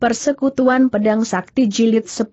Persekutuan Pedang Sakti Jilid 10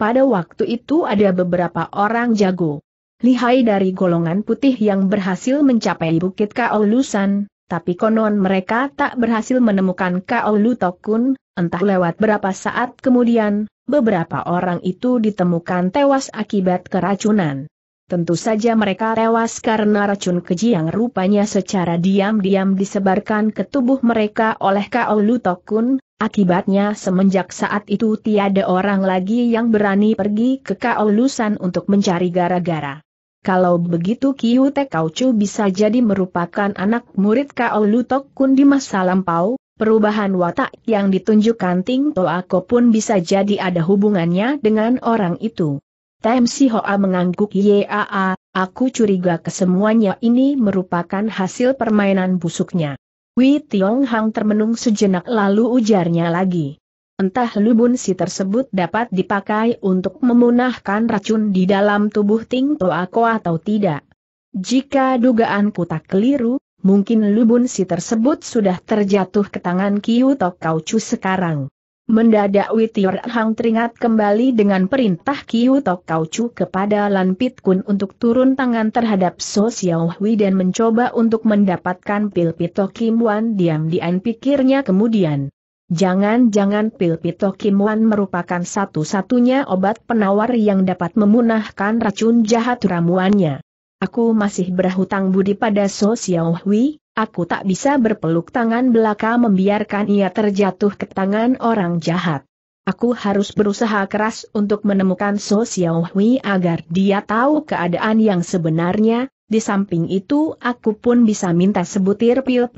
Pada waktu itu ada beberapa orang jago. Lihai dari golongan putih yang berhasil mencapai Bukit Kaolusan, tapi konon mereka tak berhasil menemukan Kaolu Tokun, entah lewat berapa saat kemudian, beberapa orang itu ditemukan tewas akibat keracunan. Tentu saja mereka tewas karena racun keji yang rupanya secara diam-diam disebarkan ke tubuh mereka oleh Kao Lutokun, akibatnya semenjak saat itu tiada orang lagi yang berani pergi ke Kao Lusan untuk mencari gara-gara. Kalau begitu Kiyu Tekaucu bisa jadi merupakan anak murid Kao Lutokun di masa lampau, perubahan watak yang ditunjukkan Ting Toako pun bisa jadi ada hubungannya dengan orang itu. Tem Si Hoa mengangguk yaa, aku curiga kesemuanya ini merupakan hasil permainan busuknya. Wei Tiong Hang termenung sejenak lalu ujarnya lagi. Entah lubun si tersebut dapat dipakai untuk memunahkan racun di dalam tubuh Ting Toako atau tidak. Jika dugaanku tak keliru, mungkin lubun si tersebut sudah terjatuh ke tangan Kiu Kau Chu sekarang. Mendadak Witir Hang teringat kembali dengan perintah Kiu Tok Kau kepada Lan Pit Kun untuk turun tangan terhadap So Xiao Hui dan mencoba untuk mendapatkan pil Pito Kim Wan diam-diam pikirnya kemudian. Jangan-jangan pil Pito Kim Wan merupakan satu-satunya obat penawar yang dapat memunahkan racun jahat ramuannya. Aku masih berhutang budi pada So Xiao Hui, aku tak bisa berpeluk tangan belaka membiarkan ia terjatuh ke tangan orang jahat. Aku harus berusaha keras untuk menemukan So Xiao agar dia tahu keadaan yang sebenarnya, di samping itu aku pun bisa minta sebutir pil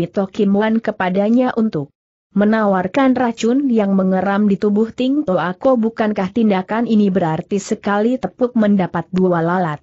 Wan kepadanya untuk menawarkan racun yang mengeram di tubuh Ting Toako bukankah tindakan ini berarti sekali tepuk mendapat dua lalat.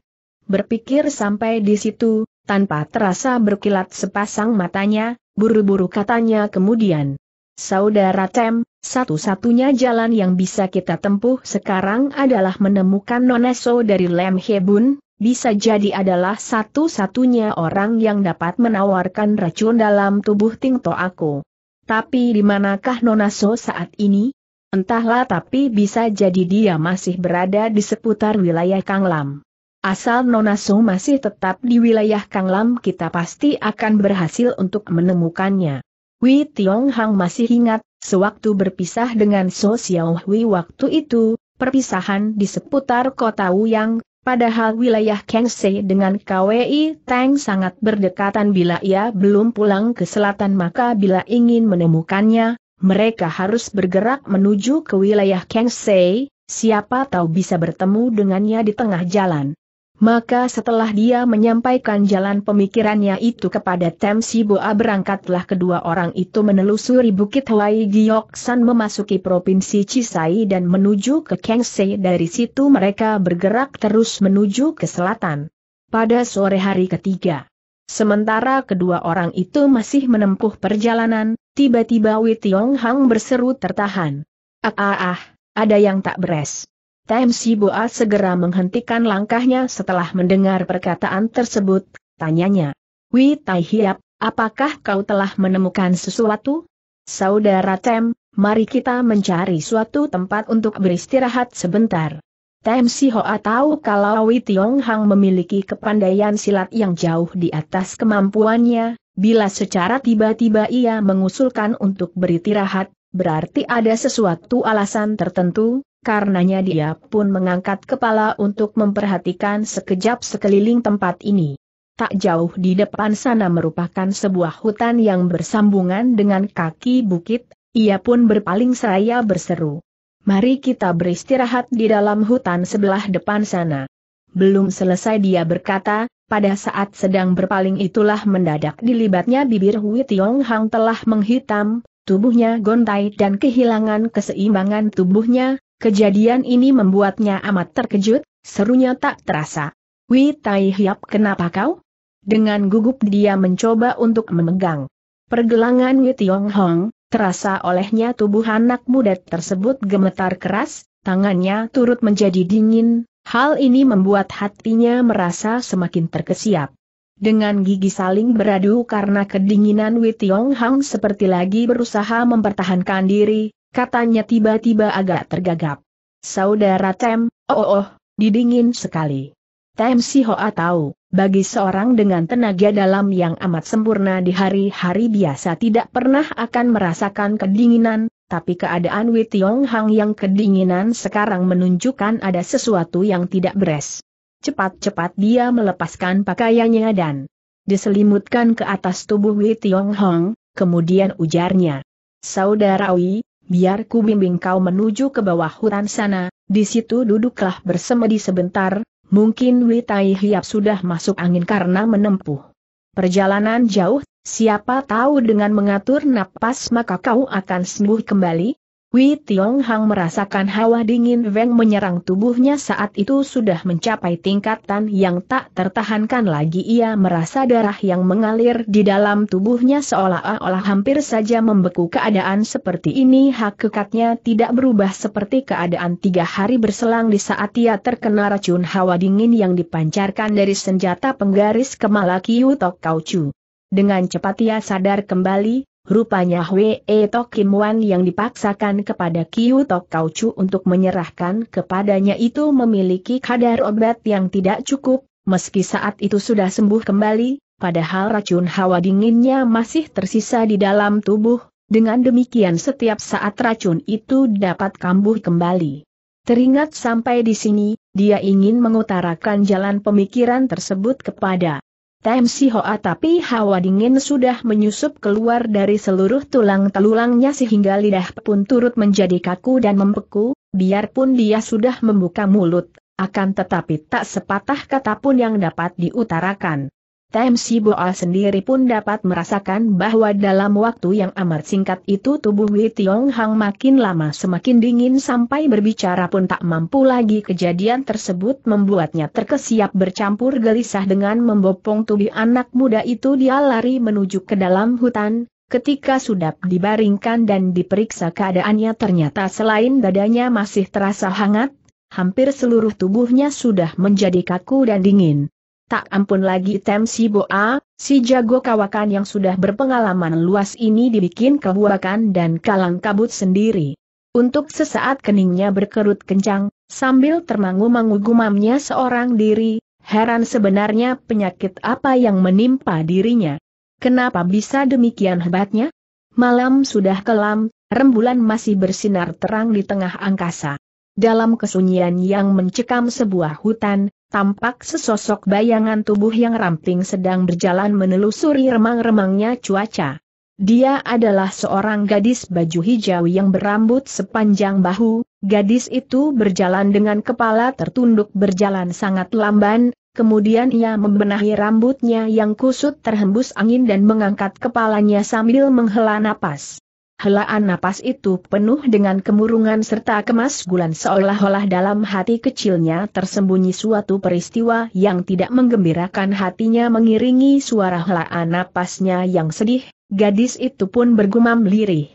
Berpikir sampai di situ, tanpa terasa berkilat sepasang matanya, buru-buru katanya kemudian. Saudara Tem, satu-satunya jalan yang bisa kita tempuh sekarang adalah menemukan Noneso dari Lem Hebun, bisa jadi adalah satu-satunya orang yang dapat menawarkan racun dalam tubuh Tingto aku. Tapi di manakah Noneso saat ini? Entahlah tapi bisa jadi dia masih berada di seputar wilayah Kanglam. Asal Nona So masih tetap di wilayah Kang Lam kita pasti akan berhasil untuk menemukannya. Wei Tiong Hang masih ingat, sewaktu berpisah dengan So Xiao Hui waktu itu, perpisahan di seputar kota Wuyang, padahal wilayah Kang Se dengan KWI Tang sangat berdekatan bila ia belum pulang ke selatan maka bila ingin menemukannya, mereka harus bergerak menuju ke wilayah Kang Se, siapa tahu bisa bertemu dengannya di tengah jalan. Maka setelah dia menyampaikan jalan pemikirannya itu kepada Tem Siboa berangkatlah kedua orang itu menelusuri Bukit Hawaii Gioksan memasuki Provinsi Cisai dan menuju ke Kengsei dari situ mereka bergerak terus menuju ke selatan. Pada sore hari ketiga, sementara kedua orang itu masih menempuh perjalanan, tiba-tiba Wei Tiong Hang berseru tertahan. Ah ah ah, ada yang tak beres. Tem Si Boa segera menghentikan langkahnya setelah mendengar perkataan tersebut, tanyanya. Wi Tai Hiap, apakah kau telah menemukan sesuatu? Saudara Tem, mari kita mencari suatu tempat untuk beristirahat sebentar. Tem Si Hoa tahu kalau Wi Tiong Hang memiliki kepandaian silat yang jauh di atas kemampuannya, bila secara tiba-tiba ia mengusulkan untuk beristirahat, Berarti ada sesuatu alasan tertentu, karenanya dia pun mengangkat kepala untuk memperhatikan sekejap sekeliling tempat ini. Tak jauh di depan sana merupakan sebuah hutan yang bersambungan dengan kaki bukit, ia pun berpaling seraya berseru. Mari kita beristirahat di dalam hutan sebelah depan sana. Belum selesai dia berkata, pada saat sedang berpaling itulah mendadak dilibatnya bibir Hui Tiong Hang telah menghitam, tubuhnya gontai dan kehilangan keseimbangan tubuhnya, Kejadian ini membuatnya amat terkejut, serunya tak terasa. Wei Tai Hiap kenapa kau? Dengan gugup dia mencoba untuk memegang. Pergelangan Wei Tiong Hong, terasa olehnya tubuh anak muda tersebut gemetar keras, tangannya turut menjadi dingin, hal ini membuat hatinya merasa semakin terkesiap. Dengan gigi saling beradu karena kedinginan Wei Tiong Hong seperti lagi berusaha mempertahankan diri, katanya tiba-tiba agak tergagap. Saudara Tem, oh oh, oh didingin sekali. Tem Hoa tahu, bagi seorang dengan tenaga dalam yang amat sempurna di hari-hari biasa tidak pernah akan merasakan kedinginan, tapi keadaan Wei Tiong Hang yang kedinginan sekarang menunjukkan ada sesuatu yang tidak beres. Cepat-cepat dia melepaskan pakaiannya dan diselimutkan ke atas tubuh Wei Tiong Hang, kemudian ujarnya. Saudara Wei, biar ku bimbing kau menuju ke bawah hutan sana, di situ duduklah bersemedi sebentar, mungkin Witai Hiap sudah masuk angin karena menempuh perjalanan jauh, siapa tahu dengan mengatur napas maka kau akan sembuh kembali, Wei Tiong Hang merasakan hawa dingin Weng menyerang tubuhnya saat itu sudah mencapai tingkatan yang tak tertahankan lagi ia merasa darah yang mengalir di dalam tubuhnya seolah-olah hampir saja membeku keadaan seperti ini hakikatnya tidak berubah seperti keadaan tiga hari berselang di saat ia terkena racun hawa dingin yang dipancarkan dari senjata penggaris kemala Kiu Tok Kau Chu. Dengan cepat ia sadar kembali, Rupanya Hwe e Tok Kim Wan yang dipaksakan kepada Kiu Tok Kau Chu untuk menyerahkan kepadanya itu memiliki kadar obat yang tidak cukup, meski saat itu sudah sembuh kembali, padahal racun hawa dinginnya masih tersisa di dalam tubuh, dengan demikian setiap saat racun itu dapat kambuh kembali. Teringat sampai di sini, dia ingin mengutarakan jalan pemikiran tersebut kepada Tem Si Hoa ah, tapi hawa dingin sudah menyusup keluar dari seluruh tulang telulangnya sehingga lidah pun turut menjadi kaku dan membeku, biarpun dia sudah membuka mulut, akan tetapi tak sepatah kata pun yang dapat diutarakan. Si Boa sendiri pun dapat merasakan bahwa dalam waktu yang amat singkat itu tubuh Wei Tiong Hang makin lama semakin dingin sampai berbicara pun tak mampu lagi kejadian tersebut membuatnya terkesiap bercampur gelisah dengan membopong tubuh anak muda itu dia lari menuju ke dalam hutan, ketika sudah dibaringkan dan diperiksa keadaannya ternyata selain dadanya masih terasa hangat, hampir seluruh tubuhnya sudah menjadi kaku dan dingin. Tak ampun lagi Tem si Boa, si jago kawakan yang sudah berpengalaman luas ini dibikin kebuakan dan kalang kabut sendiri. Untuk sesaat keningnya berkerut kencang, sambil termangu-mangu gumamnya seorang diri, heran sebenarnya penyakit apa yang menimpa dirinya. Kenapa bisa demikian hebatnya? Malam sudah kelam, rembulan masih bersinar terang di tengah angkasa. Dalam kesunyian yang mencekam sebuah hutan, tampak sesosok bayangan tubuh yang ramping sedang berjalan menelusuri remang-remangnya cuaca. Dia adalah seorang gadis baju hijau yang berambut sepanjang bahu, gadis itu berjalan dengan kepala tertunduk berjalan sangat lamban, kemudian ia membenahi rambutnya yang kusut terhembus angin dan mengangkat kepalanya sambil menghela napas. Helaan napas itu penuh dengan kemurungan serta kemas gulan seolah-olah dalam hati kecilnya tersembunyi suatu peristiwa yang tidak menggembirakan hatinya mengiringi suara helaan napasnya yang sedih, gadis itu pun bergumam lirih.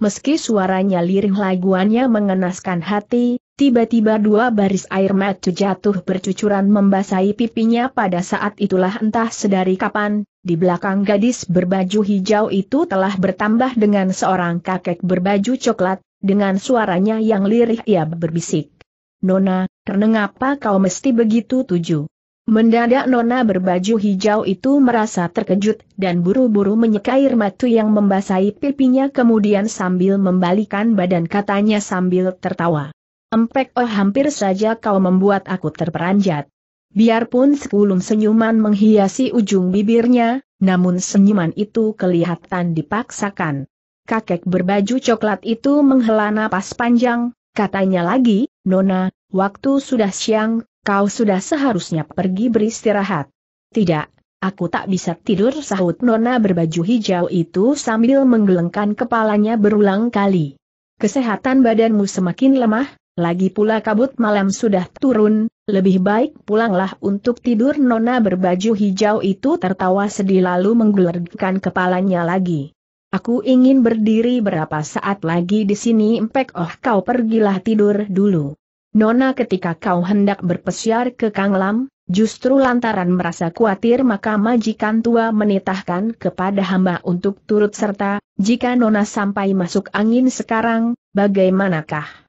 Meski suaranya lirih laguannya mengenaskan hati, Tiba-tiba dua baris air mata jatuh bercucuran membasahi pipinya pada saat itulah entah sedari kapan, di belakang gadis berbaju hijau itu telah bertambah dengan seorang kakek berbaju coklat, dengan suaranya yang lirih ia berbisik. Nona, kenapa kau mesti begitu tuju? Mendadak Nona berbaju hijau itu merasa terkejut dan buru-buru menyeka air mata yang membasahi pipinya kemudian sambil membalikan badan katanya sambil tertawa. Empek oh hampir saja kau membuat aku terperanjat. Biarpun sekulum senyuman menghiasi ujung bibirnya, namun senyuman itu kelihatan dipaksakan. Kakek berbaju coklat itu menghela napas panjang, katanya lagi, Nona, waktu sudah siang, kau sudah seharusnya pergi beristirahat. Tidak, aku tak bisa tidur sahut Nona berbaju hijau itu sambil menggelengkan kepalanya berulang kali. Kesehatan badanmu semakin lemah, lagi pula kabut malam sudah turun, lebih baik pulanglah untuk tidur Nona berbaju hijau itu tertawa sedih lalu menggelarkan kepalanya lagi. Aku ingin berdiri berapa saat lagi di sini empek oh kau pergilah tidur dulu. Nona ketika kau hendak berpesiar ke Kang Lam, justru lantaran merasa khawatir maka majikan tua menitahkan kepada hamba untuk turut serta, jika Nona sampai masuk angin sekarang, bagaimanakah?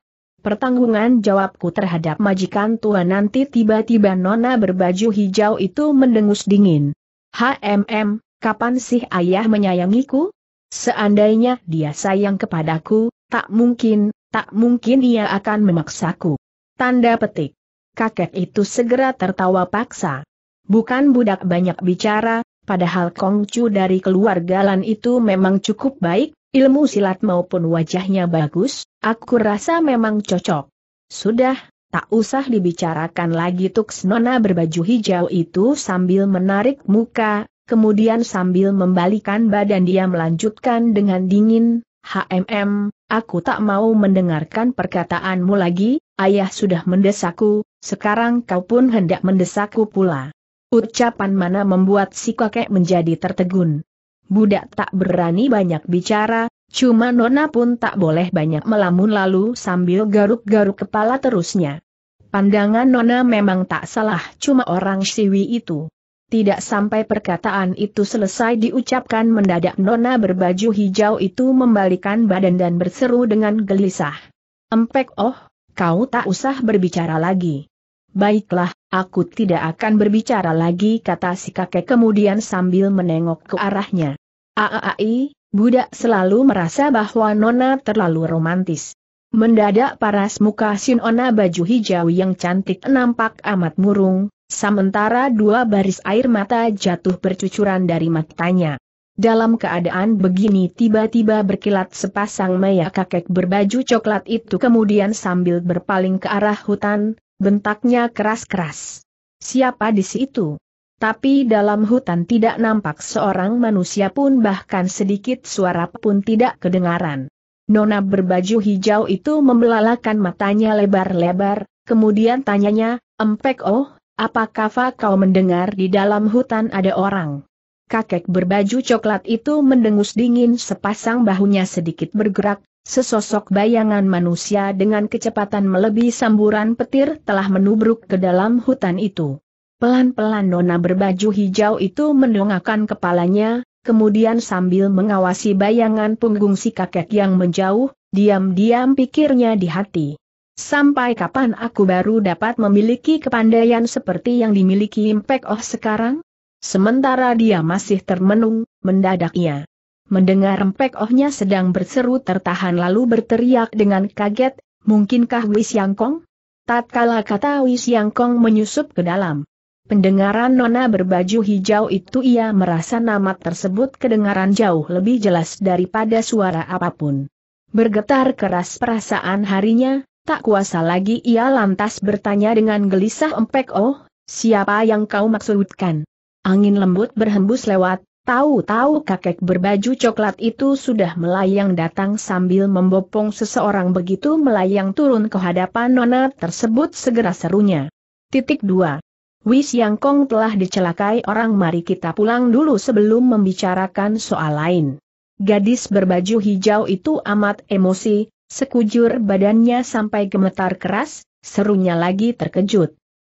pertanggungan jawabku terhadap majikan tua nanti tiba-tiba nona berbaju hijau itu mendengus dingin. HMM, kapan sih ayah menyayangiku? Seandainya dia sayang kepadaku, tak mungkin, tak mungkin ia akan memaksaku. Tanda petik. Kakek itu segera tertawa paksa. Bukan budak banyak bicara, padahal Kongcu dari keluarga Lan itu memang cukup baik, Ilmu silat maupun wajahnya bagus, aku rasa memang cocok. Sudah, tak usah dibicarakan lagi tuk Nona berbaju hijau itu sambil menarik muka, kemudian sambil membalikan badan dia melanjutkan dengan dingin, HMM, aku tak mau mendengarkan perkataanmu lagi, ayah sudah mendesakku, sekarang kau pun hendak mendesakku pula. Ucapan mana membuat si kakek menjadi tertegun. Budak tak berani banyak bicara, cuma Nona pun tak boleh banyak melamun lalu sambil garuk-garuk kepala terusnya. Pandangan Nona memang tak salah cuma orang Siwi itu. Tidak sampai perkataan itu selesai diucapkan mendadak Nona berbaju hijau itu membalikan badan dan berseru dengan gelisah. Empek oh, kau tak usah berbicara lagi. Baiklah, aku tidak akan berbicara lagi kata si kakek kemudian sambil menengok ke arahnya. Aai, budak selalu merasa bahwa Nona terlalu romantis. Mendadak paras muka Sinona baju hijau yang cantik nampak amat murung, sementara dua baris air mata jatuh bercucuran dari matanya. Dalam keadaan begini tiba-tiba berkilat sepasang maya kakek berbaju coklat itu kemudian sambil berpaling ke arah hutan, bentaknya keras-keras. Siapa di situ? Tapi dalam hutan tidak nampak seorang manusia pun bahkan sedikit suara pun tidak kedengaran. Nona berbaju hijau itu membelalakan matanya lebar-lebar, kemudian tanyanya, Empek oh, apakah kau mendengar di dalam hutan ada orang? Kakek berbaju coklat itu mendengus dingin sepasang bahunya sedikit bergerak, Sesosok bayangan manusia dengan kecepatan melebihi samburan petir telah menubruk ke dalam hutan itu. Pelan-pelan nona berbaju hijau itu mendongakkan kepalanya, kemudian sambil mengawasi bayangan punggung si kakek yang menjauh, diam-diam pikirnya di hati. Sampai kapan aku baru dapat memiliki kepandaian seperti yang dimiliki Impact Oh sekarang? Sementara dia masih termenung, mendadaknya Mendengar rempek ohnya sedang berseru tertahan lalu berteriak dengan kaget, mungkinkah Wis Kong? Tatkala kata Wis Kong menyusup ke dalam. Pendengaran nona berbaju hijau itu ia merasa nama tersebut kedengaran jauh lebih jelas daripada suara apapun. Bergetar keras perasaan harinya, tak kuasa lagi ia lantas bertanya dengan gelisah empek oh, siapa yang kau maksudkan? Angin lembut berhembus lewat, Tahu-tahu kakek berbaju coklat itu sudah melayang datang sambil membopong seseorang begitu melayang turun ke hadapan nona tersebut segera serunya. Titik 2. Wis Yang Kong telah dicelakai orang mari kita pulang dulu sebelum membicarakan soal lain. Gadis berbaju hijau itu amat emosi, sekujur badannya sampai gemetar keras, serunya lagi terkejut.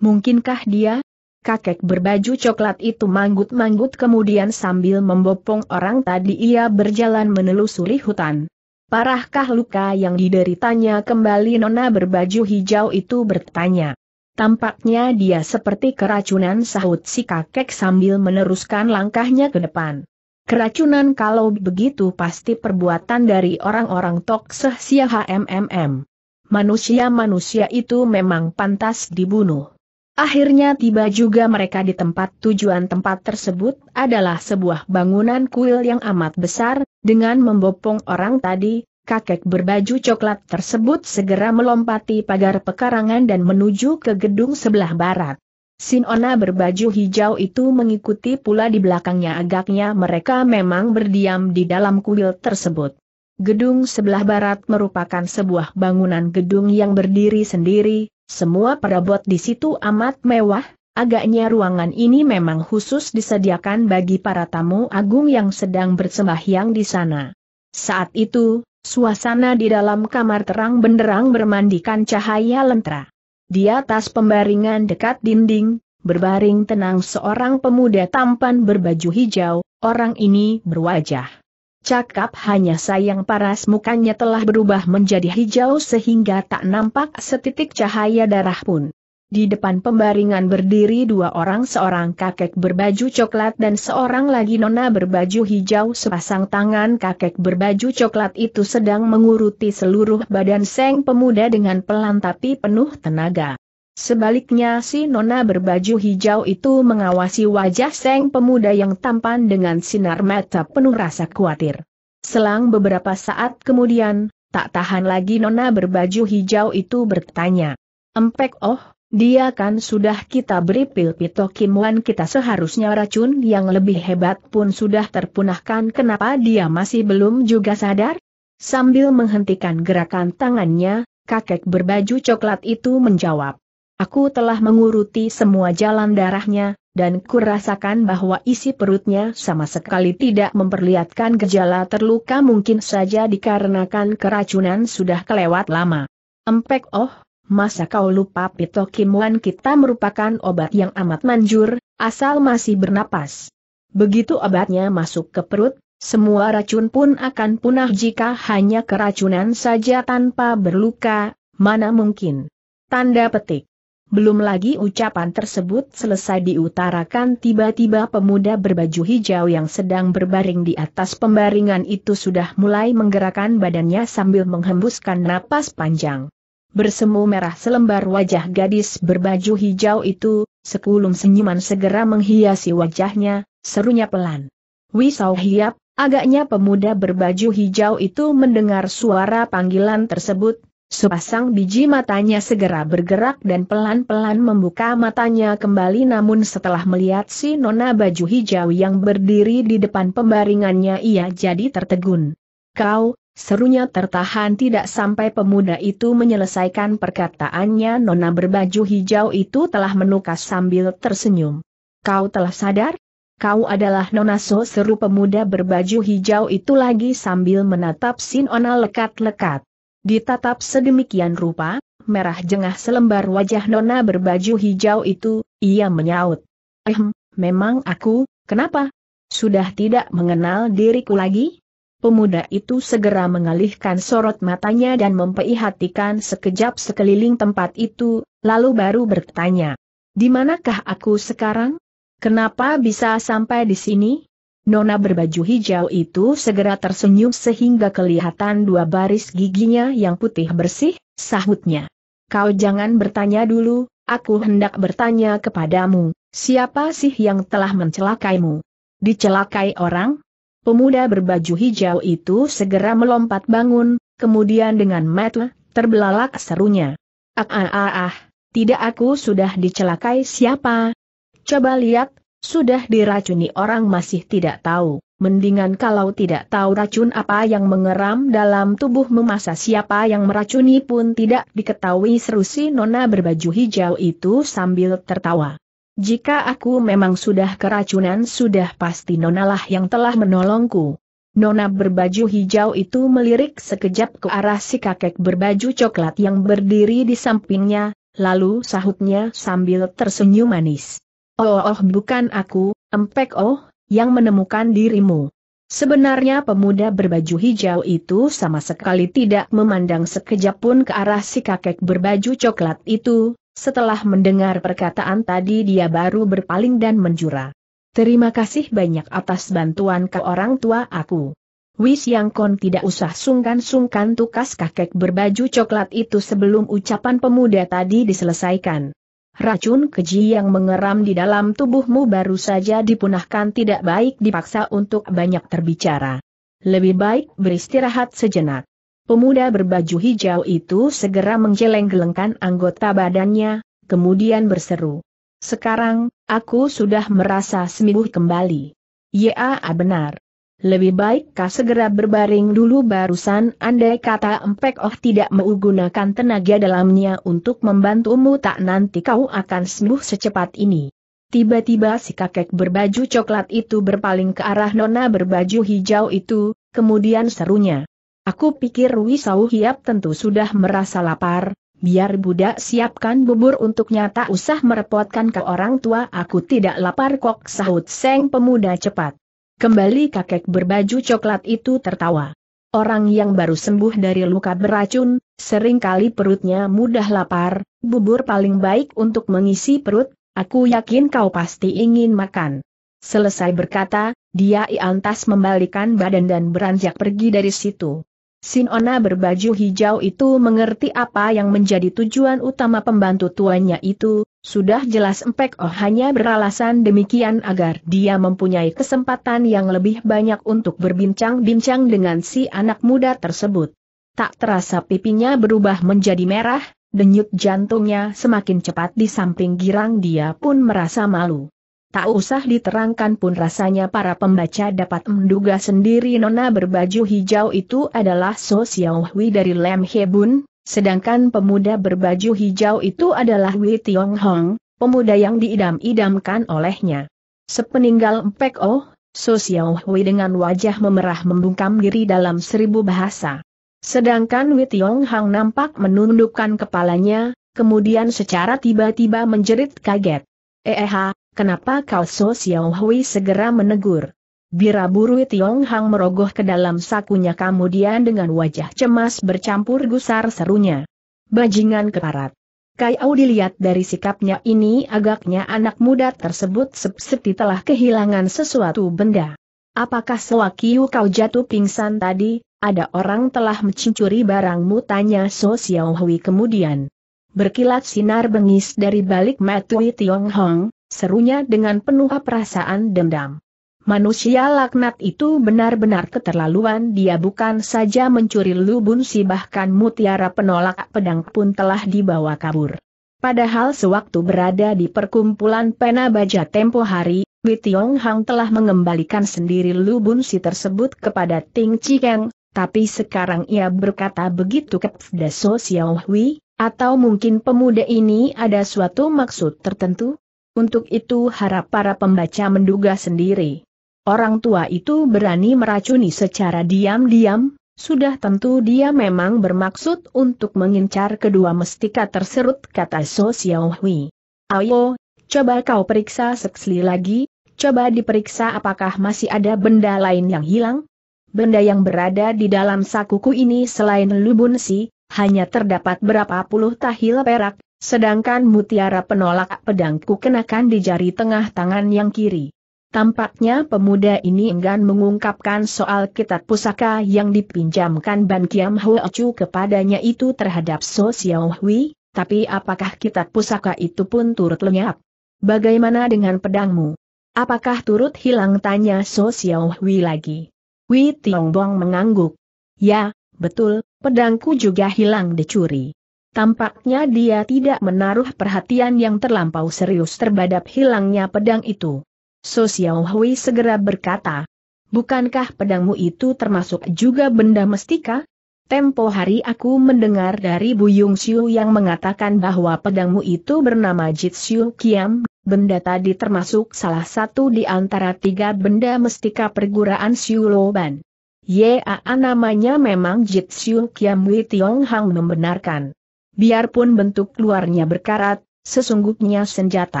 Mungkinkah dia, kakek berbaju coklat itu manggut-manggut kemudian sambil membopong orang tadi ia berjalan menelusuri hutan. Parahkah luka yang dideritanya kembali nona berbaju hijau itu bertanya. Tampaknya dia seperti keracunan sahut si kakek sambil meneruskan langkahnya ke depan. Keracunan kalau begitu pasti perbuatan dari orang-orang Tok Seh HMMM. Manusia-manusia itu memang pantas dibunuh. Akhirnya tiba juga mereka di tempat tujuan tempat tersebut adalah sebuah bangunan kuil yang amat besar, dengan membopong orang tadi, kakek berbaju coklat tersebut segera melompati pagar pekarangan dan menuju ke gedung sebelah barat. Sinona berbaju hijau itu mengikuti pula di belakangnya agaknya mereka memang berdiam di dalam kuil tersebut. Gedung sebelah barat merupakan sebuah bangunan gedung yang berdiri sendiri, semua perabot di situ amat mewah, agaknya ruangan ini memang khusus disediakan bagi para tamu agung yang sedang bersembahyang di sana. Saat itu, suasana di dalam kamar terang benderang bermandikan cahaya lentera. Di atas pembaringan dekat dinding, berbaring tenang seorang pemuda tampan berbaju hijau, orang ini berwajah Cakap hanya sayang paras mukanya telah berubah menjadi hijau sehingga tak nampak setitik cahaya darah pun. Di depan pembaringan berdiri dua orang seorang kakek berbaju coklat dan seorang lagi nona berbaju hijau sepasang tangan kakek berbaju coklat itu sedang menguruti seluruh badan seng pemuda dengan pelan tapi penuh tenaga. Sebaliknya si nona berbaju hijau itu mengawasi wajah Seng pemuda yang tampan dengan sinar mata penuh rasa khawatir. Selang beberapa saat kemudian, tak tahan lagi nona berbaju hijau itu bertanya. Empek oh, dia kan sudah kita beri pil pitokimuan kita seharusnya racun yang lebih hebat pun sudah terpunahkan kenapa dia masih belum juga sadar? Sambil menghentikan gerakan tangannya, kakek berbaju coklat itu menjawab. Aku telah menguruti semua jalan darahnya, dan kurasakan bahwa isi perutnya sama sekali tidak memperlihatkan gejala terluka mungkin saja dikarenakan keracunan sudah kelewat lama. Empek oh, masa kau lupa pitokimuan kita merupakan obat yang amat manjur, asal masih bernapas. Begitu obatnya masuk ke perut, semua racun pun akan punah jika hanya keracunan saja tanpa berluka, mana mungkin. Tanda petik. Belum lagi ucapan tersebut selesai diutarakan tiba-tiba pemuda berbaju hijau yang sedang berbaring di atas pembaringan itu sudah mulai menggerakkan badannya sambil menghembuskan napas panjang. Bersemu merah selembar wajah gadis berbaju hijau itu, sekulum senyuman segera menghiasi wajahnya, serunya pelan. Wisau hiap, agaknya pemuda berbaju hijau itu mendengar suara panggilan tersebut, Sepasang biji matanya segera bergerak dan pelan-pelan membuka matanya kembali namun setelah melihat si nona baju hijau yang berdiri di depan pembaringannya ia jadi tertegun. Kau, serunya tertahan tidak sampai pemuda itu menyelesaikan perkataannya nona berbaju hijau itu telah menukas sambil tersenyum. Kau telah sadar? Kau adalah Nona So seru pemuda berbaju hijau itu lagi sambil menatap Sinona lekat-lekat. Ditatap sedemikian rupa, merah jengah selembar wajah nona berbaju hijau itu, ia menyaut. Ehm, memang aku, kenapa? Sudah tidak mengenal diriku lagi? Pemuda itu segera mengalihkan sorot matanya dan memperhatikan sekejap sekeliling tempat itu, lalu baru bertanya. Di manakah aku sekarang? Kenapa bisa sampai di sini? Nona berbaju hijau itu segera tersenyum sehingga kelihatan dua baris giginya yang putih bersih, sahutnya. Kau jangan bertanya dulu, aku hendak bertanya kepadamu, siapa sih yang telah mencelakaimu? Dicelakai orang? Pemuda berbaju hijau itu segera melompat bangun, kemudian dengan mata terbelalak serunya. Ah ah ah ah, tidak aku sudah dicelakai siapa? Coba lihat, sudah diracuni orang masih tidak tahu, mendingan kalau tidak tahu racun apa yang mengeram dalam tubuh memasa siapa yang meracuni pun tidak diketahui Serusi nona berbaju hijau itu sambil tertawa. Jika aku memang sudah keracunan sudah pasti nonalah yang telah menolongku. Nona berbaju hijau itu melirik sekejap ke arah si kakek berbaju coklat yang berdiri di sampingnya, lalu sahutnya sambil tersenyum manis. Oh, oh bukan aku, empek oh, yang menemukan dirimu. Sebenarnya pemuda berbaju hijau itu sama sekali tidak memandang sekejap pun ke arah si kakek berbaju coklat itu, setelah mendengar perkataan tadi dia baru berpaling dan menjura. Terima kasih banyak atas bantuan ke orang tua aku. Wis Yang Kon tidak usah sungkan-sungkan tukas kakek berbaju coklat itu sebelum ucapan pemuda tadi diselesaikan. Racun keji yang mengeram di dalam tubuhmu baru saja dipunahkan tidak baik dipaksa untuk banyak terbicara. Lebih baik beristirahat sejenak. Pemuda berbaju hijau itu segera menjeleng-gelengkan anggota badannya, kemudian berseru. Sekarang, aku sudah merasa sembuh kembali. Ya benar. Lebih baik kau segera berbaring dulu barusan andai kata empek oh tidak mau gunakan tenaga dalamnya untuk membantumu tak nanti kau akan sembuh secepat ini. Tiba-tiba si kakek berbaju coklat itu berpaling ke arah nona berbaju hijau itu, kemudian serunya. Aku pikir Wisau Hiap tentu sudah merasa lapar, biar budak siapkan bubur untuknya tak usah merepotkan ke orang tua aku tidak lapar kok sahut seng pemuda cepat. Kembali kakek berbaju coklat itu tertawa. Orang yang baru sembuh dari luka beracun, seringkali perutnya mudah lapar, bubur paling baik untuk mengisi perut, aku yakin kau pasti ingin makan. Selesai berkata, dia iantas membalikan badan dan beranjak pergi dari situ. Sinona berbaju hijau itu mengerti apa yang menjadi tujuan utama pembantu tuannya itu, sudah jelas Empek Oh hanya beralasan demikian agar dia mempunyai kesempatan yang lebih banyak untuk berbincang-bincang dengan si anak muda tersebut. Tak terasa pipinya berubah menjadi merah, denyut jantungnya semakin cepat di samping girang dia pun merasa malu. Tak usah diterangkan pun rasanya para pembaca dapat menduga sendiri nona berbaju hijau itu adalah So Xiaohui dari Lem Hebun, Sedangkan pemuda berbaju hijau itu adalah Wei Tiong Hong, pemuda yang diidam-idamkan olehnya. Sepeninggal Mpek Oh, So Xiao Hui dengan wajah memerah membungkam diri dalam seribu bahasa. Sedangkan Wei Tiong Hong nampak menundukkan kepalanya, kemudian secara tiba-tiba menjerit kaget. Eh, eh kenapa kau So Xiao Hui segera menegur? Bira Burui Tiong Hang merogoh ke dalam sakunya kemudian dengan wajah cemas bercampur gusar serunya. Bajingan keparat. Au dilihat dari sikapnya ini agaknya anak muda tersebut seperti telah kehilangan sesuatu benda. Apakah sewakiu kau jatuh pingsan tadi, ada orang telah mencuri barangmu tanya So Xiao Hui kemudian. Berkilat sinar bengis dari balik Matui Tiong Hong, serunya dengan penuh perasaan dendam. Manusia laknat itu benar-benar keterlaluan dia bukan saja mencuri lubun si bahkan mutiara penolak pedang pun telah dibawa kabur. Padahal sewaktu berada di perkumpulan pena baja tempo hari, Witiong Hang telah mengembalikan sendiri lubun si tersebut kepada Ting Chikeng, tapi sekarang ia berkata begitu kepada So Xiao Hui, atau mungkin pemuda ini ada suatu maksud tertentu? Untuk itu harap para pembaca menduga sendiri. Orang tua itu berani meracuni secara diam-diam, sudah tentu dia memang bermaksud untuk mengincar kedua mestika terserut kata So Xiao Hui. Ayo, coba kau periksa sekali lagi, coba diperiksa apakah masih ada benda lain yang hilang? Benda yang berada di dalam sakuku ini selain lubun si, hanya terdapat berapa puluh tahil perak, sedangkan mutiara penolak pedangku kenakan di jari tengah tangan yang kiri. Tampaknya pemuda ini enggan mengungkapkan soal kitab pusaka yang dipinjamkan Ban Kiam Ho Chu kepadanya itu terhadap So Xiao Hui, tapi apakah kitab pusaka itu pun turut lenyap? Bagaimana dengan pedangmu? Apakah turut hilang tanya So Xiao Hui lagi? Hui Tiangbong mengangguk. Ya, betul, pedangku juga hilang dicuri. Tampaknya dia tidak menaruh perhatian yang terlampau serius terhadap hilangnya pedang itu. So Xiao Hui segera berkata, Bukankah pedangmu itu termasuk juga benda mestika? Tempo hari aku mendengar dari Bu Yung Xiu yang mengatakan bahwa pedangmu itu bernama Jit Xiu Kiam, benda tadi termasuk salah satu di antara tiga benda mestika perguraan Xiu Loban. Ya namanya memang Jit Xiu Kiam Wei Tiong Hang membenarkan. Biarpun bentuk luarnya berkarat, Sesungguhnya senjata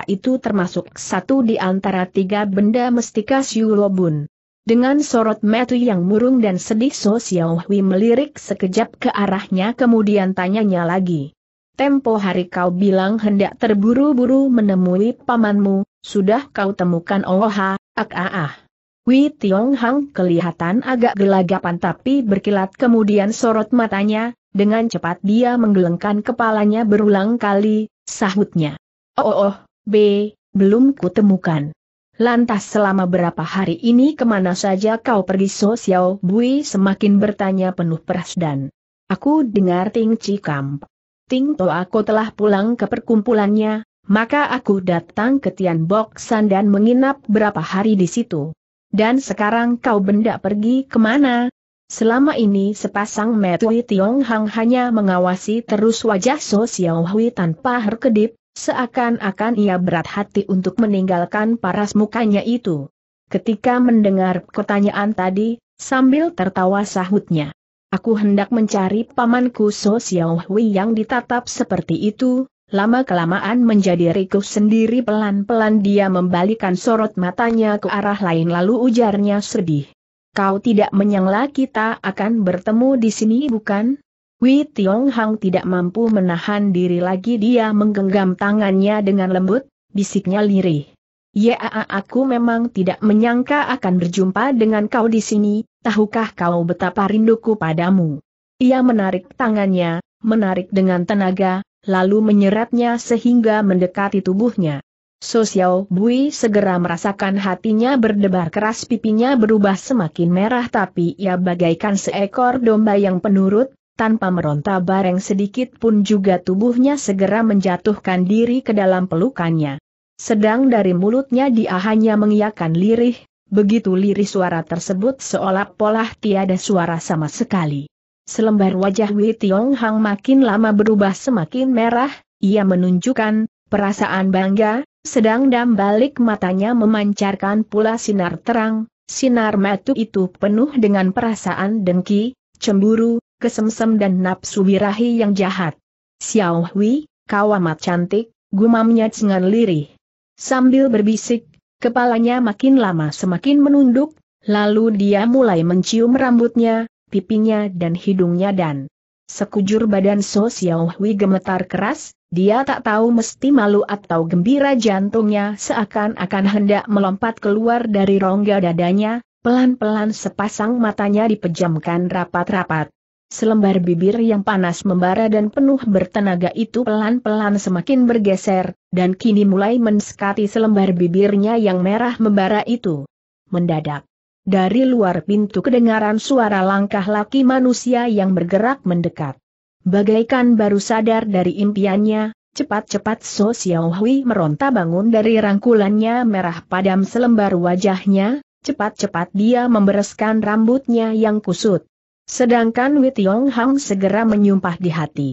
itu termasuk satu di antara tiga benda mestika Siulobun. Dengan sorot metu yang murung dan sedih So Xiaohui melirik sekejap ke arahnya kemudian tanyanya lagi. Tempo hari kau bilang hendak terburu-buru menemui pamanmu, sudah kau temukan Oha, ak -a ah. Wei Tiong Hang kelihatan agak gelagapan tapi berkilat kemudian sorot matanya, dengan cepat dia menggelengkan kepalanya berulang kali, Sahutnya. Oh, oh, oh, B, belum kutemukan. Lantas selama berapa hari ini kemana saja kau pergi So Xiao Bui semakin bertanya penuh peras dan. Aku dengar Ting Chi Ting To aku telah pulang ke perkumpulannya, maka aku datang ke Tian Boksan dan menginap berapa hari di situ. Dan sekarang kau benda pergi kemana, Selama ini sepasang Metui Tiong Hang hanya mengawasi terus wajah So Xiao Hui tanpa herkedip, seakan-akan ia berat hati untuk meninggalkan paras mukanya itu. Ketika mendengar pertanyaan tadi, sambil tertawa sahutnya. Aku hendak mencari pamanku So Xiao Hui yang ditatap seperti itu, lama-kelamaan menjadi rikuh sendiri pelan-pelan dia membalikan sorot matanya ke arah lain lalu ujarnya sedih. Kau tidak menyangla kita akan bertemu di sini bukan? Wei Tiong Hang tidak mampu menahan diri lagi dia menggenggam tangannya dengan lembut, bisiknya lirih. Ya aku memang tidak menyangka akan berjumpa dengan kau di sini, tahukah kau betapa rinduku padamu? Ia menarik tangannya, menarik dengan tenaga, lalu menyeretnya sehingga mendekati tubuhnya. Sosial Bui segera merasakan hatinya berdebar keras pipinya berubah semakin merah tapi ia bagaikan seekor domba yang penurut, tanpa meronta bareng sedikit pun juga tubuhnya segera menjatuhkan diri ke dalam pelukannya. Sedang dari mulutnya dia hanya mengiakan lirih, begitu lirih suara tersebut seolah polah tiada suara sama sekali. Selembar wajah Wei Tiong Hang makin lama berubah semakin merah, ia menunjukkan perasaan bangga, sedang dam balik matanya memancarkan pula sinar terang, sinar matu itu penuh dengan perasaan dengki, cemburu, kesemsem dan nafsu wirahi yang jahat. Xiao Hui, kau amat cantik, gumamnya dengan lirih. Sambil berbisik, kepalanya makin lama semakin menunduk, lalu dia mulai mencium rambutnya, pipinya dan hidungnya dan Sekujur badan So Xiao Hui gemetar keras, dia tak tahu mesti malu atau gembira jantungnya seakan-akan hendak melompat keluar dari rongga dadanya, pelan-pelan sepasang matanya dipejamkan rapat-rapat. Selembar bibir yang panas membara dan penuh bertenaga itu pelan-pelan semakin bergeser, dan kini mulai mensekati selembar bibirnya yang merah membara itu. Mendadak, dari luar pintu kedengaran suara langkah laki manusia yang bergerak mendekat. Bagaikan baru sadar dari impiannya, cepat-cepat So Xiao Hui meronta bangun dari rangkulannya merah padam selembar wajahnya, cepat-cepat dia membereskan rambutnya yang kusut. Sedangkan Yong Hang segera menyumpah di hati.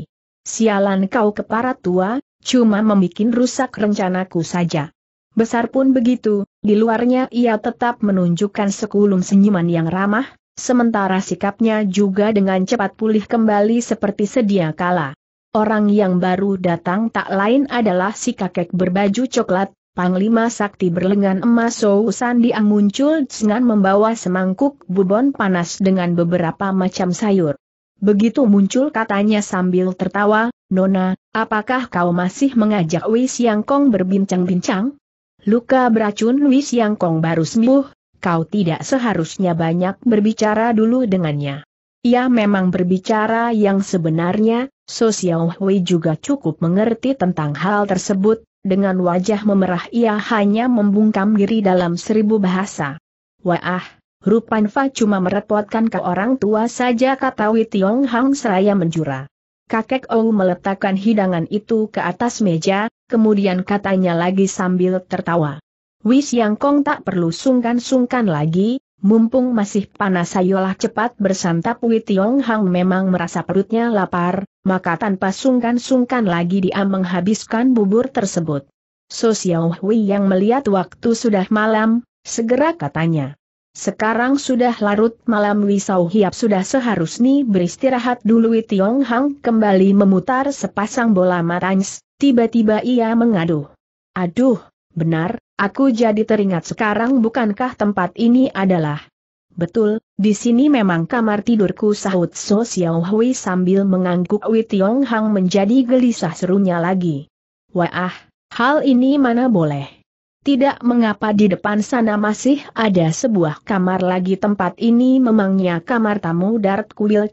Sialan kau keparat tua, cuma membuat rusak rencanaku saja. Besar pun begitu, di luarnya ia tetap menunjukkan sekulum senyuman yang ramah, sementara sikapnya juga dengan cepat pulih kembali seperti sedia kala. Orang yang baru datang tak lain adalah si kakek berbaju coklat, Panglima Sakti berlengan emas Sousan diang muncul dengan membawa semangkuk bubon panas dengan beberapa macam sayur. Begitu muncul katanya sambil tertawa, Nona, apakah kau masih mengajak Wei Siang Kong berbincang-bincang? Luka beracun Wis Yang Kong baru sembuh, kau tidak seharusnya banyak berbicara dulu dengannya. Ia memang berbicara yang sebenarnya, So Xiao Hui juga cukup mengerti tentang hal tersebut, dengan wajah memerah ia hanya membungkam diri dalam seribu bahasa. Wah, Rupanfa cuma merepotkan ke orang tua saja kata Tiong Hang seraya menjura. Kakek Ong meletakkan hidangan itu ke atas meja, kemudian katanya lagi sambil tertawa. Wis Yang Kong tak perlu sungkan-sungkan lagi, mumpung masih panas ayolah cepat bersantap Wei Tiong Hang memang merasa perutnya lapar, maka tanpa sungkan-sungkan lagi dia menghabiskan bubur tersebut. So Xiao Hui yang melihat waktu sudah malam, segera katanya. Sekarang sudah larut malam Wisau Hiap sudah seharusnya beristirahat dulu Tiong Hang kembali memutar sepasang bola matanya, tiba-tiba ia mengaduh. Aduh, benar, aku jadi teringat sekarang bukankah tempat ini adalah Betul, di sini memang kamar tidurku sahut So Hui sambil mengangguk Wei Tiong Hang menjadi gelisah serunya lagi. Wah, hal ini mana boleh. Tidak mengapa di depan sana masih ada sebuah kamar lagi tempat ini memangnya kamar tamu Dart Kuil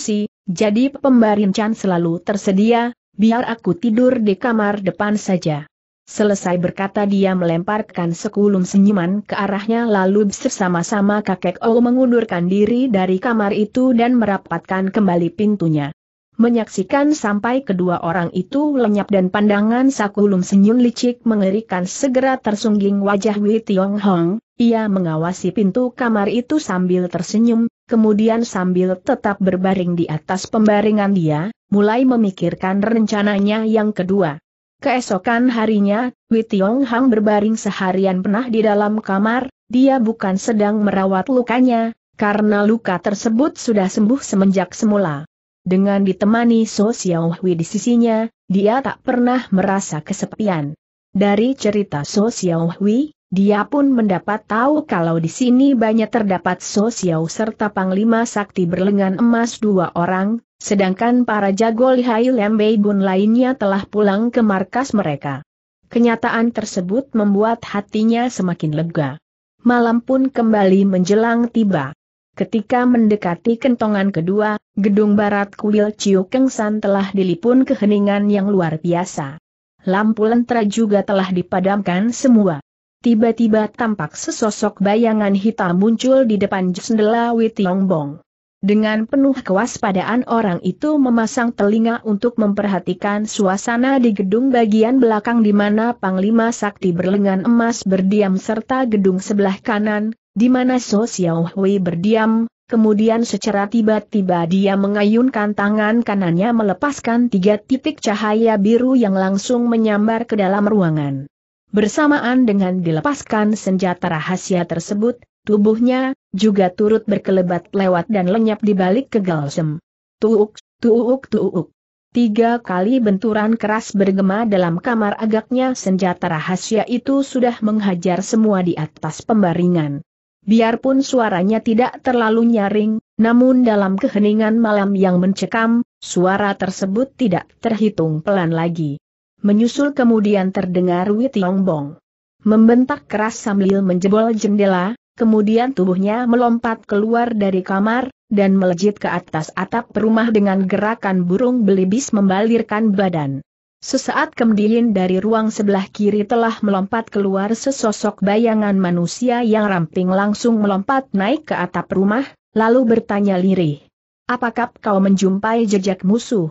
Si, jadi pembarincan selalu tersedia, biar aku tidur di kamar depan saja. Selesai berkata dia melemparkan sekulum senyuman ke arahnya lalu bersama-sama kakek O mengundurkan diri dari kamar itu dan merapatkan kembali pintunya menyaksikan sampai kedua orang itu lenyap dan pandangan Sakulum senyum licik mengerikan segera tersungging wajah Wei Tiong Hong, ia mengawasi pintu kamar itu sambil tersenyum, kemudian sambil tetap berbaring di atas pembaringan dia, mulai memikirkan rencananya yang kedua. Keesokan harinya, Wei Tiong Hong berbaring seharian penah di dalam kamar, dia bukan sedang merawat lukanya, karena luka tersebut sudah sembuh semenjak semula. Dengan ditemani So Xiao Hui di sisinya, dia tak pernah merasa kesepian. Dari cerita So Xiao Hui, dia pun mendapat tahu kalau di sini banyak terdapat Xiao serta panglima sakti berlengan emas dua orang, sedangkan para jago lihai Lembei Bun lainnya telah pulang ke markas mereka. Kenyataan tersebut membuat hatinya semakin lega. Malam pun kembali menjelang tiba. Ketika mendekati kentongan kedua, gedung barat kuil Ciu San telah dilipun keheningan yang luar biasa. Lampu lentera juga telah dipadamkan semua. Tiba-tiba tampak sesosok bayangan hitam muncul di depan jendela Longbong. Dengan penuh kewaspadaan orang itu memasang telinga untuk memperhatikan suasana di gedung bagian belakang di mana Panglima Sakti berlengan emas berdiam serta gedung sebelah kanan, di mana So Xiao Hui berdiam, kemudian secara tiba-tiba dia mengayunkan tangan kanannya melepaskan tiga titik cahaya biru yang langsung menyambar ke dalam ruangan. Bersamaan dengan dilepaskan senjata rahasia tersebut, tubuhnya juga turut berkelebat lewat dan lenyap di balik kegalsem. Tuuk, tuuk, tuuk. Tiga kali benturan keras bergema dalam kamar agaknya senjata rahasia itu sudah menghajar semua di atas pembaringan. Biarpun suaranya tidak terlalu nyaring, namun dalam keheningan malam yang mencekam, suara tersebut tidak terhitung pelan lagi. Menyusul kemudian terdengar Witiong Bong. Membentak keras sambil menjebol jendela, kemudian tubuhnya melompat keluar dari kamar, dan melejit ke atas atap rumah dengan gerakan burung belibis membalirkan badan. Sesaat kemudian dari ruang sebelah kiri telah melompat keluar sesosok bayangan manusia yang ramping langsung melompat naik ke atap rumah, lalu bertanya lirih. Apakah kau menjumpai jejak musuh?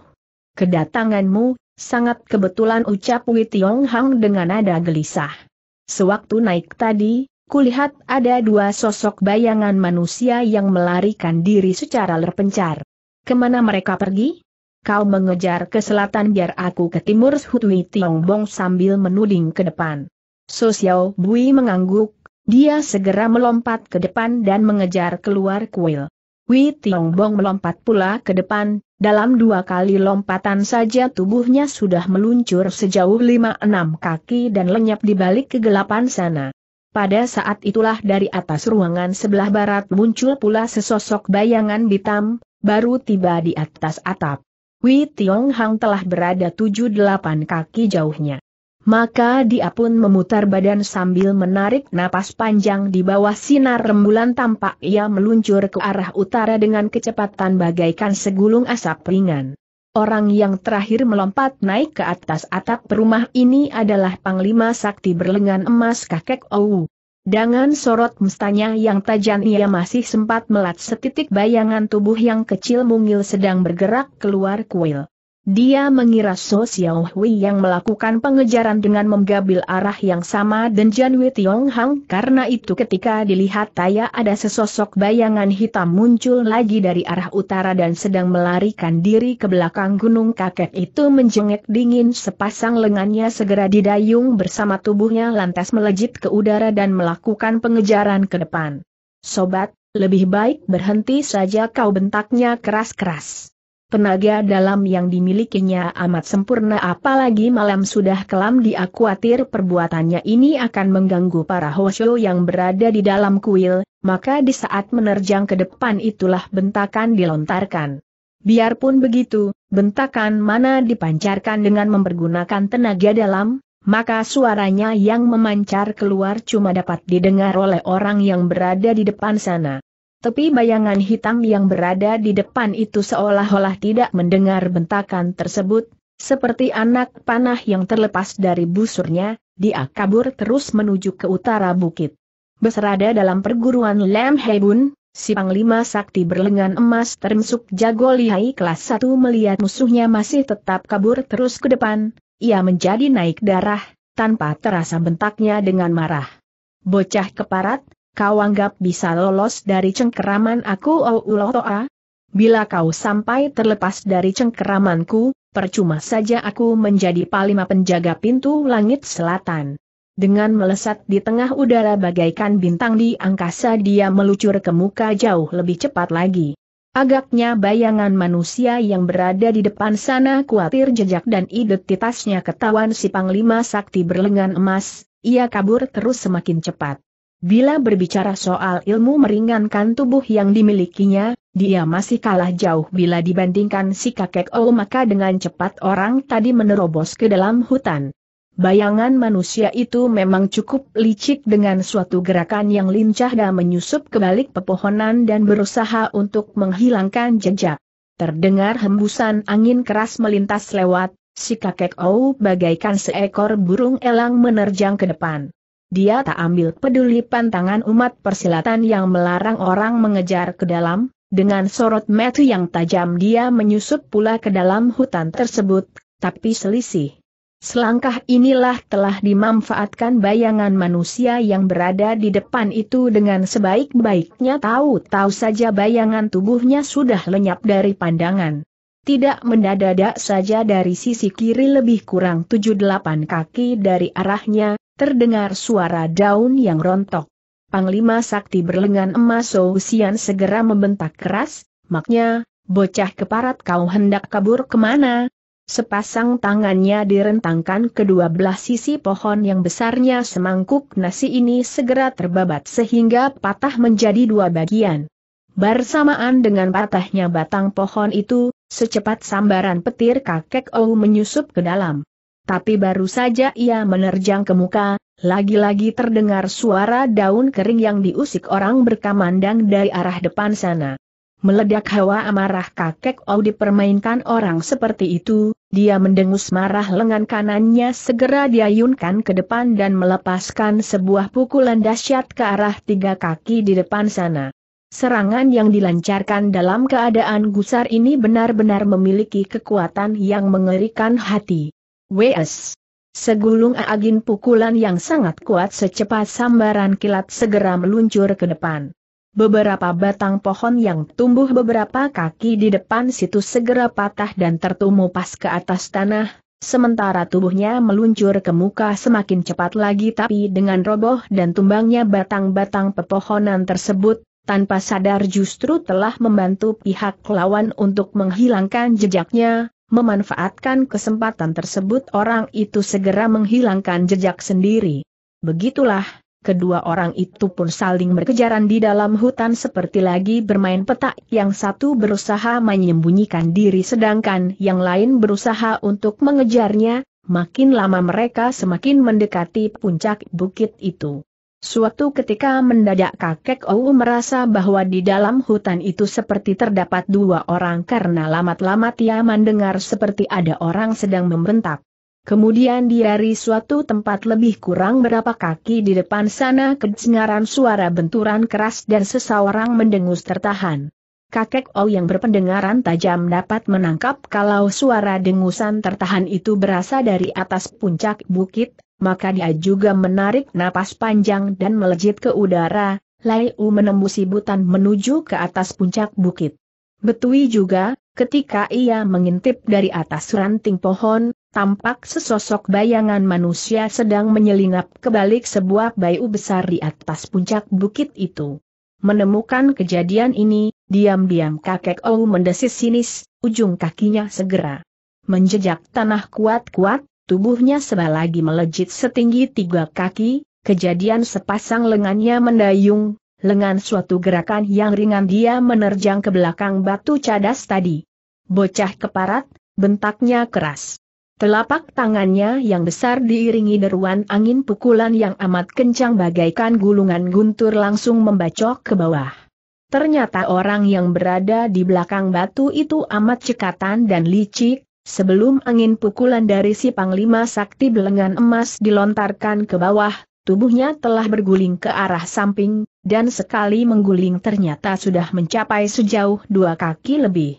Kedatanganmu, sangat kebetulan ucap Wei Tiong Hang dengan nada gelisah. Sewaktu naik tadi, kulihat ada dua sosok bayangan manusia yang melarikan diri secara lerpencar. Kemana mereka pergi? kau mengejar ke selatan biar aku ke timur Hui bong sambil menuding ke depan. Sosial Bui mengangguk, dia segera melompat ke depan dan mengejar keluar kuil. Hui bong melompat pula ke depan, dalam dua kali lompatan saja tubuhnya sudah meluncur sejauh lima enam kaki dan lenyap di balik kegelapan sana. Pada saat itulah dari atas ruangan sebelah barat muncul pula sesosok bayangan hitam, baru tiba di atas atap. Wei Tiong Hang telah berada tujuh delapan kaki jauhnya. Maka dia pun memutar badan sambil menarik napas panjang di bawah sinar rembulan tampak ia meluncur ke arah utara dengan kecepatan bagaikan segulung asap ringan. Orang yang terakhir melompat naik ke atas atap rumah ini adalah Panglima Sakti berlengan emas kakek Owu. Dengan sorot mustanya yang tajam ia masih sempat melat setitik bayangan tubuh yang kecil mungil sedang bergerak keluar kuil. Dia mengira So Xiao Hui yang melakukan pengejaran dengan menggabil arah yang sama dan Jan Wei Tiong Hang karena itu ketika dilihat Taya ada sesosok bayangan hitam muncul lagi dari arah utara dan sedang melarikan diri ke belakang gunung kakek itu menjengek dingin sepasang lengannya segera didayung bersama tubuhnya lantas melejit ke udara dan melakukan pengejaran ke depan. Sobat, lebih baik berhenti saja kau bentaknya keras-keras. Tenaga dalam yang dimilikinya amat sempurna apalagi malam sudah kelam dia khawatir perbuatannya ini akan mengganggu para hosyo yang berada di dalam kuil, maka di saat menerjang ke depan itulah bentakan dilontarkan. Biarpun begitu, bentakan mana dipancarkan dengan mempergunakan tenaga dalam, maka suaranya yang memancar keluar cuma dapat didengar oleh orang yang berada di depan sana. Tepi bayangan hitam yang berada di depan itu seolah-olah tidak mendengar bentakan tersebut, seperti anak panah yang terlepas dari busurnya, dia kabur terus menuju ke utara bukit. Berserada dalam perguruan Lam Hebun, si Panglima Sakti berlengan emas termasuk jago lihai kelas 1 melihat musuhnya masih tetap kabur terus ke depan, ia menjadi naik darah, tanpa terasa bentaknya dengan marah. Bocah keparat, kau anggap bisa lolos dari cengkeraman aku oh Toa? Oh ah. Bila kau sampai terlepas dari cengkeramanku, percuma saja aku menjadi palima penjaga pintu langit selatan. Dengan melesat di tengah udara bagaikan bintang di angkasa dia melucur ke muka jauh lebih cepat lagi. Agaknya bayangan manusia yang berada di depan sana khawatir jejak dan identitasnya ketahuan si Panglima Sakti berlengan emas, ia kabur terus semakin cepat. Bila berbicara soal ilmu meringankan tubuh yang dimilikinya, dia masih kalah jauh bila dibandingkan si kakek O maka dengan cepat orang tadi menerobos ke dalam hutan. Bayangan manusia itu memang cukup licik dengan suatu gerakan yang lincah dan menyusup ke balik pepohonan dan berusaha untuk menghilangkan jejak. Terdengar hembusan angin keras melintas lewat, si kakek O bagaikan seekor burung elang menerjang ke depan. Dia tak ambil peduli pantangan umat persilatan yang melarang orang mengejar ke dalam, dengan sorot metu yang tajam dia menyusup pula ke dalam hutan tersebut, tapi selisih. Selangkah inilah telah dimanfaatkan bayangan manusia yang berada di depan itu dengan sebaik-baiknya tahu-tahu saja bayangan tubuhnya sudah lenyap dari pandangan. Tidak mendadak saja dari sisi kiri lebih kurang 7-8 kaki dari arahnya, Terdengar suara daun yang rontok. Panglima Sakti berlengan emas Sou segera membentak keras, maknya, bocah keparat kau hendak kabur kemana? Sepasang tangannya direntangkan kedua belah sisi pohon yang besarnya semangkuk nasi ini segera terbabat sehingga patah menjadi dua bagian. Bersamaan dengan patahnya batang pohon itu, secepat sambaran petir kakek Ou menyusup ke dalam. Tapi baru saja ia menerjang ke muka, lagi-lagi terdengar suara daun kering yang diusik orang berkamandang dari arah depan sana. Meledak hawa amarah kakek Au dipermainkan orang seperti itu, dia mendengus marah lengan kanannya segera diayunkan ke depan dan melepaskan sebuah pukulan dahsyat ke arah tiga kaki di depan sana. Serangan yang dilancarkan dalam keadaan gusar ini benar-benar memiliki kekuatan yang mengerikan hati. WS. Segulung agin pukulan yang sangat kuat secepat sambaran kilat segera meluncur ke depan. Beberapa batang pohon yang tumbuh beberapa kaki di depan situ segera patah dan tertumpu pas ke atas tanah, sementara tubuhnya meluncur ke muka semakin cepat lagi tapi dengan roboh dan tumbangnya batang-batang pepohonan tersebut, tanpa sadar justru telah membantu pihak lawan untuk menghilangkan jejaknya, Memanfaatkan kesempatan tersebut orang itu segera menghilangkan jejak sendiri. Begitulah, kedua orang itu pun saling berkejaran di dalam hutan seperti lagi bermain petak yang satu berusaha menyembunyikan diri sedangkan yang lain berusaha untuk mengejarnya, makin lama mereka semakin mendekati puncak bukit itu. Suatu ketika mendadak kakek Ou merasa bahwa di dalam hutan itu seperti terdapat dua orang karena lamat-lamat ia mendengar seperti ada orang sedang membentak. Kemudian dari suatu tempat lebih kurang berapa kaki di depan sana kedengaran suara benturan keras dan seseorang mendengus tertahan. Kakek Ou yang berpendengaran tajam dapat menangkap kalau suara dengusan tertahan itu berasal dari atas puncak bukit, maka dia juga menarik napas panjang dan melejit ke udara, Laiu menembusi butan menuju ke atas puncak bukit. Betui juga, ketika ia mengintip dari atas ranting pohon, tampak sesosok bayangan manusia sedang menyelinap ke balik sebuah bayu besar di atas puncak bukit itu. Menemukan kejadian ini, diam-diam kakek Ou mendesis sinis, ujung kakinya segera menjejak tanah kuat-kuat, tubuhnya sebalagi lagi melejit setinggi tiga kaki, kejadian sepasang lengannya mendayung, lengan suatu gerakan yang ringan dia menerjang ke belakang batu cadas tadi. Bocah keparat, bentaknya keras. Telapak tangannya yang besar diiringi deruan angin pukulan yang amat kencang bagaikan gulungan guntur langsung membacok ke bawah. Ternyata orang yang berada di belakang batu itu amat cekatan dan licik, Sebelum angin pukulan dari si Panglima Sakti belengan emas dilontarkan ke bawah, tubuhnya telah berguling ke arah samping, dan sekali mengguling ternyata sudah mencapai sejauh dua kaki lebih.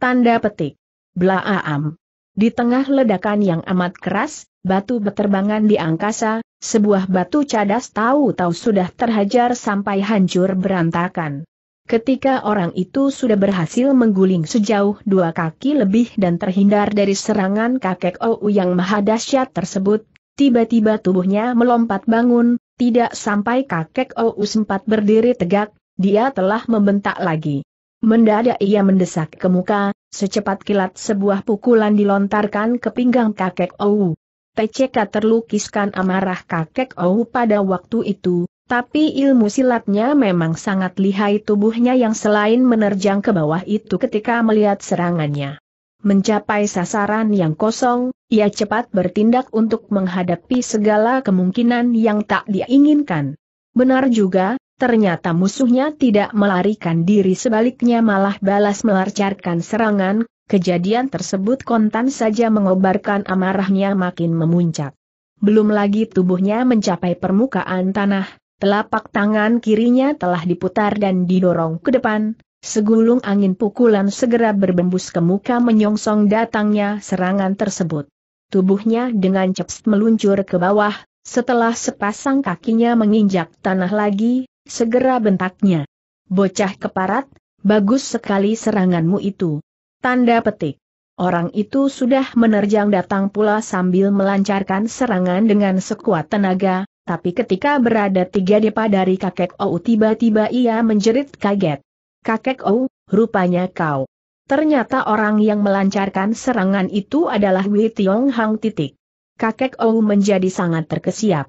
Tanda petik. Blaam. Di tengah ledakan yang amat keras, batu beterbangan di angkasa, sebuah batu cadas tahu-tahu sudah terhajar sampai hancur berantakan. Ketika orang itu sudah berhasil mengguling sejauh dua kaki lebih dan terhindar dari serangan kakek Ou yang maha dahsyat tersebut, tiba-tiba tubuhnya melompat bangun, tidak sampai kakek Ou sempat berdiri tegak, dia telah membentak lagi. Mendadak ia mendesak ke muka, secepat kilat sebuah pukulan dilontarkan ke pinggang kakek Ou. PCK terlukiskan amarah kakek Ou pada waktu itu, tapi ilmu silatnya memang sangat lihai tubuhnya yang selain menerjang ke bawah itu ketika melihat serangannya. Mencapai sasaran yang kosong, ia cepat bertindak untuk menghadapi segala kemungkinan yang tak diinginkan. Benar juga, ternyata musuhnya tidak melarikan diri sebaliknya malah balas melancarkan serangan, kejadian tersebut kontan saja mengobarkan amarahnya makin memuncak. Belum lagi tubuhnya mencapai permukaan tanah, Telapak tangan kirinya telah diputar dan didorong ke depan, segulung angin pukulan segera berbembus ke muka menyongsong datangnya serangan tersebut. Tubuhnya dengan cepat meluncur ke bawah, setelah sepasang kakinya menginjak tanah lagi, segera bentaknya. Bocah keparat, bagus sekali seranganmu itu. Tanda petik. Orang itu sudah menerjang datang pula sambil melancarkan serangan dengan sekuat tenaga, tapi ketika berada tiga depa dari kakek Ou tiba-tiba ia menjerit kaget. Kakek Ou, rupanya kau. Ternyata orang yang melancarkan serangan itu adalah Wei Tiong Hang titik. Kakek Ou menjadi sangat terkesiap.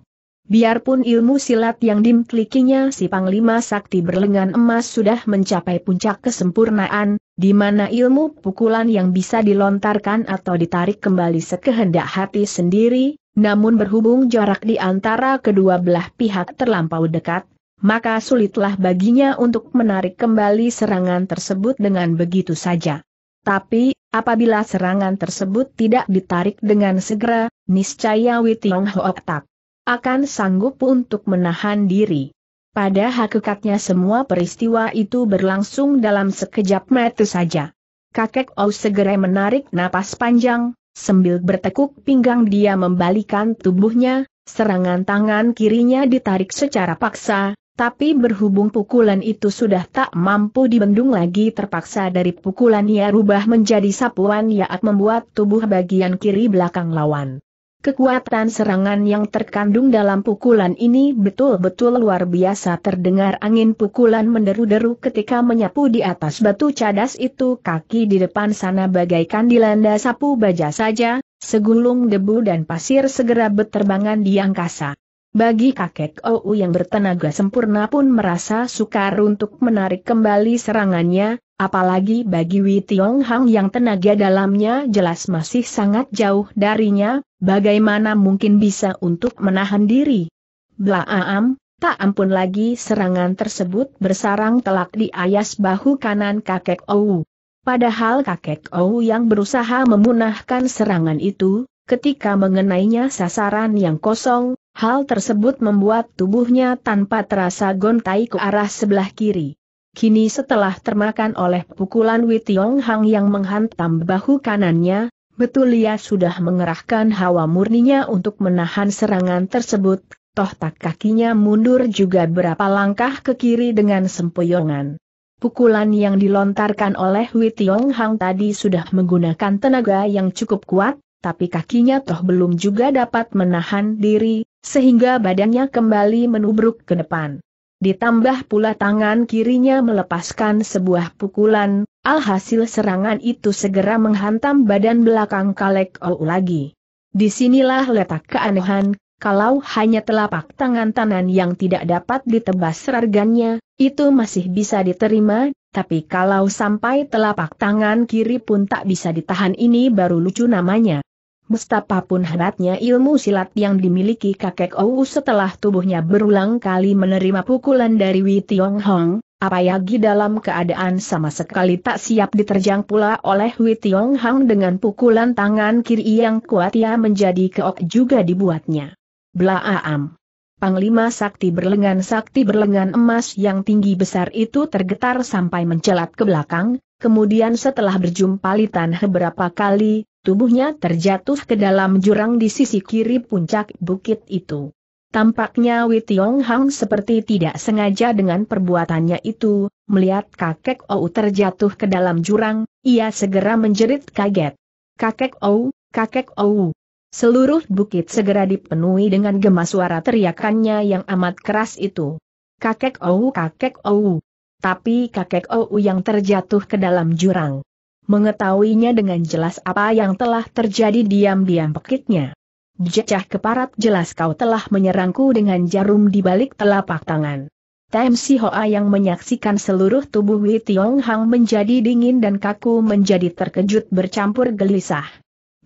Biarpun ilmu silat yang dimilikinya si Panglima Sakti berlengan emas sudah mencapai puncak kesempurnaan, di mana ilmu pukulan yang bisa dilontarkan atau ditarik kembali sekehendak hati sendiri, namun berhubung jarak di antara kedua belah pihak terlampau dekat, maka sulitlah baginya untuk menarik kembali serangan tersebut dengan begitu saja. Tapi, apabila serangan tersebut tidak ditarik dengan segera, niscaya Witiong Hook tak akan sanggup untuk menahan diri. Pada hakikatnya semua peristiwa itu berlangsung dalam sekejap mata saja. Kakek Ou segera menarik napas panjang, Sambil bertekuk pinggang dia membalikan tubuhnya, serangan tangan kirinya ditarik secara paksa, tapi berhubung pukulan itu sudah tak mampu dibendung lagi terpaksa dari pukulan ia rubah menjadi sapuan yaat membuat tubuh bagian kiri belakang lawan. Kekuatan serangan yang terkandung dalam pukulan ini betul-betul luar biasa terdengar angin pukulan menderu-deru ketika menyapu di atas batu cadas itu kaki di depan sana bagaikan dilanda sapu baja saja, segulung debu dan pasir segera beterbangan di angkasa. Bagi kakek OU yang bertenaga sempurna pun merasa sukar untuk menarik kembali serangannya, apalagi bagi Wei Tiong Hang yang tenaga dalamnya jelas masih sangat jauh darinya, bagaimana mungkin bisa untuk menahan diri. Blaam, tak ampun lagi serangan tersebut bersarang telak di ayas bahu kanan kakek Ou. Padahal kakek Ou yang berusaha memunahkan serangan itu, ketika mengenainya sasaran yang kosong, Hal tersebut membuat tubuhnya tanpa terasa gontai ke arah sebelah kiri. Kini setelah termakan oleh pukulan Witiong Hang yang menghantam bahu kanannya, betul ia sudah mengerahkan hawa murninya untuk menahan serangan tersebut, toh tak kakinya mundur juga berapa langkah ke kiri dengan sempoyongan. Pukulan yang dilontarkan oleh Witiong Hang tadi sudah menggunakan tenaga yang cukup kuat, tapi kakinya toh belum juga dapat menahan diri, sehingga badannya kembali menubruk ke depan. Ditambah pula tangan kirinya melepaskan sebuah pukulan, alhasil serangan itu segera menghantam badan belakang Kalek Ou lagi. Disinilah letak keanehan, kalau hanya telapak tangan tanan yang tidak dapat ditebas ragannya, itu masih bisa diterima, tapi kalau sampai telapak tangan kiri pun tak bisa ditahan ini baru lucu namanya. Mustapa pun hebatnya ilmu silat yang dimiliki kakek Ou setelah tubuhnya berulang kali menerima pukulan dari Wei Tiong Hong, apalagi dalam keadaan sama sekali tak siap diterjang pula oleh Wei Tiong Hong dengan pukulan tangan kiri yang kuat ia menjadi keok juga dibuatnya. Blaaam. Panglima sakti berlengan sakti berlengan emas yang tinggi besar itu tergetar sampai mencelat ke belakang, Kemudian setelah berjumpa Litan beberapa kali, Tubuhnya terjatuh ke dalam jurang di sisi kiri puncak bukit itu. Tampaknya Witiong Hang seperti tidak sengaja dengan perbuatannya itu, melihat kakek Ou terjatuh ke dalam jurang, ia segera menjerit kaget. Kakek Ou, kakek Ou. Seluruh bukit segera dipenuhi dengan gema suara teriakannya yang amat keras itu. Kakek Ou, kakek Ou. Tapi kakek Ou yang terjatuh ke dalam jurang mengetahuinya dengan jelas apa yang telah terjadi diam-diam pekitnya. Jecah keparat jelas kau telah menyerangku dengan jarum di balik telapak tangan. Tem Si Hoa yang menyaksikan seluruh tubuh Wei Tiong Hang menjadi dingin dan kaku menjadi terkejut bercampur gelisah.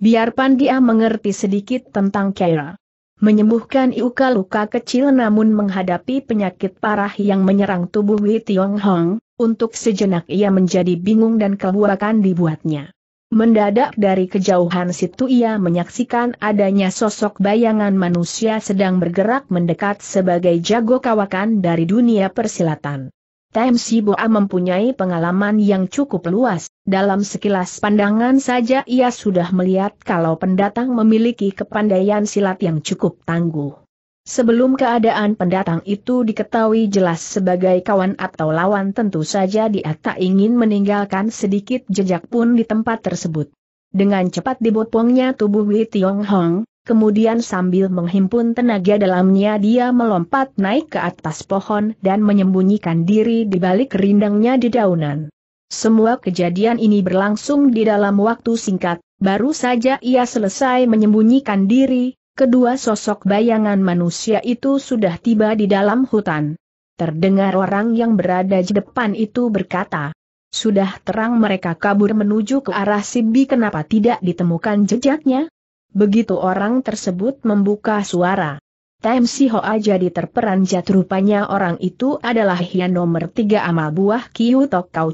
Biarpun dia mengerti sedikit tentang Kaira, menyembuhkan Iuka luka kecil namun menghadapi penyakit parah yang menyerang tubuh Wei Tiong Hong, untuk sejenak ia menjadi bingung dan kebuakan dibuatnya. Mendadak dari kejauhan situ ia menyaksikan adanya sosok bayangan manusia sedang bergerak mendekat sebagai jago kawakan dari dunia persilatan. Si Boa mempunyai pengalaman yang cukup luas, dalam sekilas pandangan saja ia sudah melihat kalau pendatang memiliki kepandaian silat yang cukup tangguh. Sebelum keadaan pendatang itu diketahui jelas sebagai kawan atau lawan tentu saja dia tak ingin meninggalkan sedikit jejak pun di tempat tersebut. Dengan cepat dibopongnya tubuh Wei Tiong Hong, kemudian sambil menghimpun tenaga dalamnya dia melompat naik ke atas pohon dan menyembunyikan diri di balik rindangnya di daunan. Semua kejadian ini berlangsung di dalam waktu singkat, baru saja ia selesai menyembunyikan diri, kedua sosok bayangan manusia itu sudah tiba di dalam hutan. Terdengar orang yang berada di depan itu berkata, sudah terang mereka kabur menuju ke arah Sibi kenapa tidak ditemukan jejaknya? Begitu orang tersebut membuka suara. Tem Si Hoa jadi terperanjat rupanya orang itu adalah Hian nomor tiga amal buah Kiu Tok Kau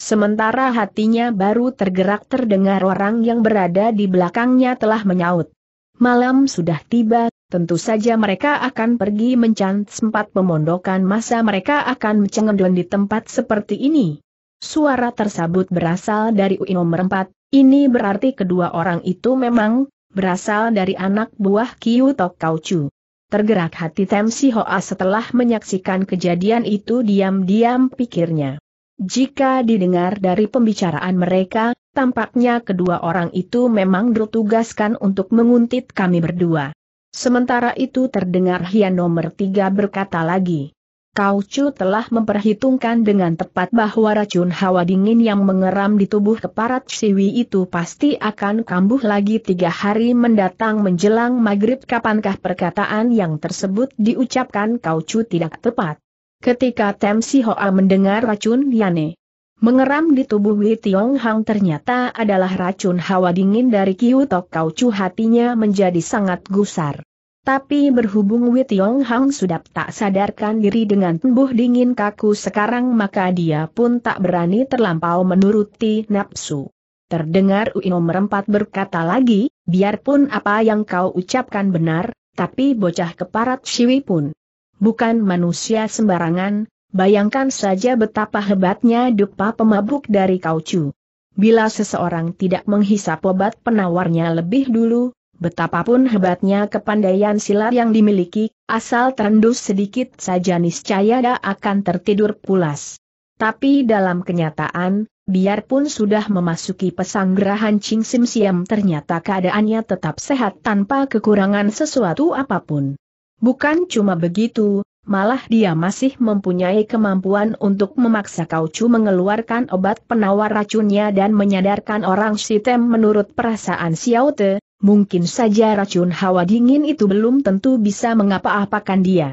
Sementara hatinya baru tergerak terdengar orang yang berada di belakangnya telah menyaut. Malam sudah tiba, tentu saja mereka akan pergi mencant sempat pemondokan masa mereka akan mecengendon di tempat seperti ini. Suara tersebut berasal dari UI nomor 4, ini berarti kedua orang itu memang berasal dari anak buah Kiu Tok Chu. Tergerak hati Tem Si Hoa setelah menyaksikan kejadian itu diam-diam pikirnya. Jika didengar dari pembicaraan mereka, tampaknya kedua orang itu memang ditugaskan untuk menguntit kami berdua. Sementara itu terdengar Hian nomor tiga berkata lagi. Kau Chu telah memperhitungkan dengan tepat bahwa racun hawa dingin yang mengeram di tubuh keparat Siwi itu pasti akan kambuh lagi tiga hari mendatang menjelang maghrib kapankah perkataan yang tersebut diucapkan Kau Chu tidak tepat. Ketika Tem Si Hoa mendengar racun Yane mengeram di tubuh Wei Tiong Hang ternyata adalah racun hawa dingin dari Kiu Tok Kau Chu hatinya menjadi sangat gusar. Tapi berhubung Wei Tiong Hang sudah tak sadarkan diri dengan tembuh dingin kaku sekarang maka dia pun tak berani terlampau menuruti nafsu. Terdengar Uino merempat berkata lagi, biarpun apa yang kau ucapkan benar, tapi bocah keparat Siwi pun bukan manusia sembarangan, bayangkan saja betapa hebatnya dupa pemabuk dari kau cu. Bila seseorang tidak menghisap obat penawarnya lebih dulu, Betapapun hebatnya kepandaian silat yang dimiliki, asal terendus sedikit saja niscaya dia akan tertidur pulas. Tapi dalam kenyataan, biarpun sudah memasuki pesanggrahan Ching Sim Siam ternyata keadaannya tetap sehat tanpa kekurangan sesuatu apapun. Bukan cuma begitu, malah dia masih mempunyai kemampuan untuk memaksa Kau Chu mengeluarkan obat penawar racunnya dan menyadarkan orang sitem menurut perasaan Xiao Te, mungkin saja racun hawa dingin itu belum tentu bisa mengapa-apakan dia.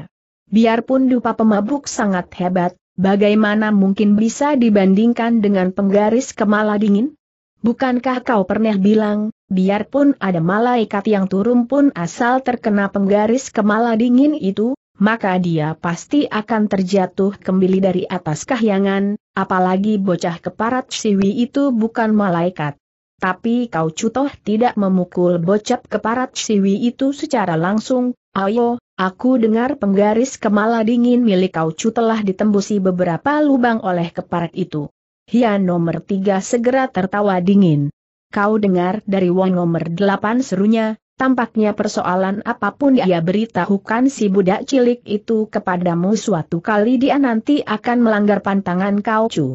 Biarpun dupa pemabuk sangat hebat, bagaimana mungkin bisa dibandingkan dengan penggaris kemala dingin? Bukankah kau pernah bilang, biarpun ada malaikat yang turun pun asal terkena penggaris kemala dingin itu, maka dia pasti akan terjatuh kembali dari atas kahyangan, apalagi bocah keparat siwi itu bukan malaikat. Tapi kau cutoh tidak memukul bocap keparat siwi itu secara langsung, ayo, aku dengar penggaris kemala dingin milik kau telah ditembusi beberapa lubang oleh keparat itu. Hia nomor tiga segera tertawa dingin. Kau dengar dari Wong nomor delapan serunya, tampaknya persoalan apapun dia beritahukan si budak cilik itu kepadamu suatu kali dia nanti akan melanggar pantangan kau cu.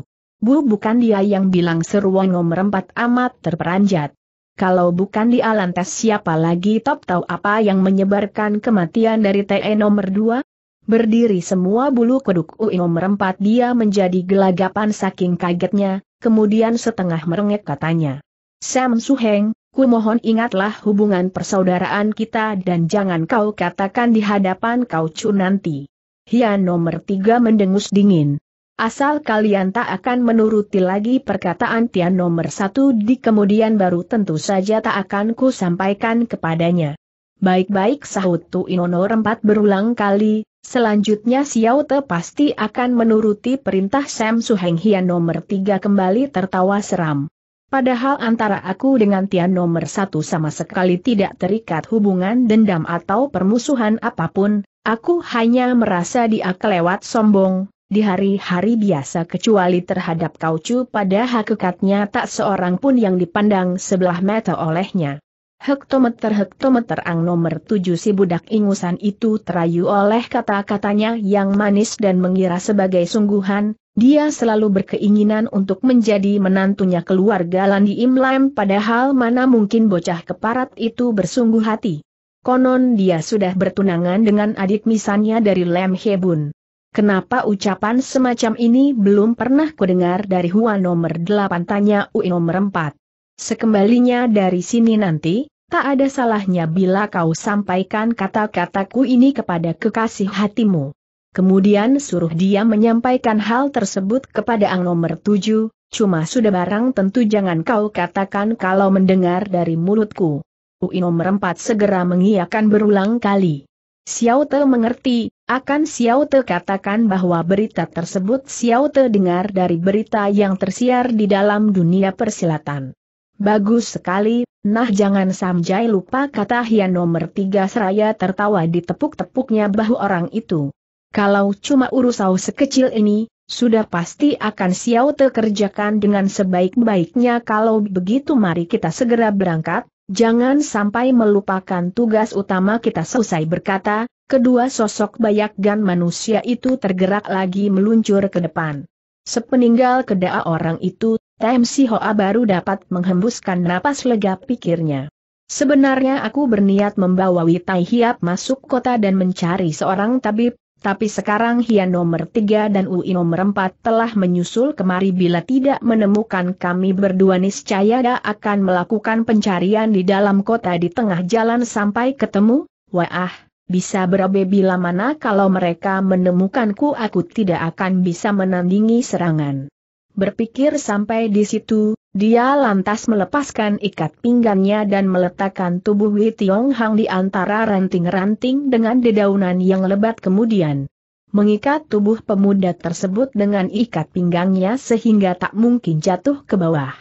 Bu bukan dia yang bilang seruan nomor empat amat terperanjat. Kalau bukan dia lantas siapa lagi top tahu apa yang menyebarkan kematian dari TE nomor 2? Berdiri semua bulu kuduk UI nomor 4 dia menjadi gelagapan saking kagetnya, kemudian setengah merengek katanya. Sam Suheng, ku mohon ingatlah hubungan persaudaraan kita dan jangan kau katakan di hadapan kau cu nanti. Hia nomor 3 mendengus dingin. Asal kalian tak akan menuruti lagi perkataan Tian nomor satu di kemudian baru tentu saja tak akan ku sampaikan kepadanya. Baik-baik sahut Tu Inono rempat berulang kali, selanjutnya Xiao Te pasti akan menuruti perintah Sam Su Heng Hian nomor tiga kembali tertawa seram. Padahal antara aku dengan Tian nomor satu sama sekali tidak terikat hubungan dendam atau permusuhan apapun, aku hanya merasa dia kelewat sombong, di hari-hari biasa kecuali terhadap Kaucu pada hakikatnya tak seorang pun yang dipandang sebelah mata olehnya. Hektometer-hektometer ang nomor tujuh si budak ingusan itu terayu oleh kata-katanya yang manis dan mengira sebagai sungguhan, dia selalu berkeinginan untuk menjadi menantunya keluarga Landi Imlam, padahal mana mungkin bocah keparat itu bersungguh hati. Konon dia sudah bertunangan dengan adik misannya dari Lem Hebun. Kenapa ucapan semacam ini belum pernah kudengar dari hua nomor 8 tanya Ui nomor 4. Sekembalinya dari sini nanti, tak ada salahnya bila kau sampaikan kata-kataku ini kepada kekasih hatimu. Kemudian suruh dia menyampaikan hal tersebut kepada Ang nomor 7, cuma sudah barang tentu jangan kau katakan kalau mendengar dari mulutku. Ui nomor 4 segera mengiakan berulang kali. Xiao Te mengerti, akan Xiao Te katakan bahwa berita tersebut Xiao Te dengar dari berita yang tersiar di dalam dunia persilatan. Bagus sekali, nah jangan samjai lupa kata Hian nomor tiga seraya tertawa di tepuk tepuknya bahu orang itu. Kalau cuma urusau sekecil ini, sudah pasti akan Xiao Te kerjakan dengan sebaik-baiknya kalau begitu mari kita segera berangkat, jangan sampai melupakan tugas utama kita selesai berkata, Kedua sosok bayak dan manusia itu tergerak lagi meluncur ke depan. Sepeninggal kedua orang itu, Tem Si Hoa baru dapat menghembuskan napas lega pikirnya. Sebenarnya aku berniat membawa Witai Hiap masuk kota dan mencari seorang tabib, tapi sekarang Hian nomor tiga dan UI nomor empat telah menyusul kemari bila tidak menemukan kami berdua niscaya akan melakukan pencarian di dalam kota di tengah jalan sampai ketemu, wah bisa berabe bila mana kalau mereka menemukanku aku tidak akan bisa menandingi serangan. Berpikir sampai di situ, dia lantas melepaskan ikat pinggangnya dan meletakkan tubuh Wei Tiong Hang di antara ranting-ranting dengan dedaunan yang lebat kemudian. Mengikat tubuh pemuda tersebut dengan ikat pinggangnya sehingga tak mungkin jatuh ke bawah.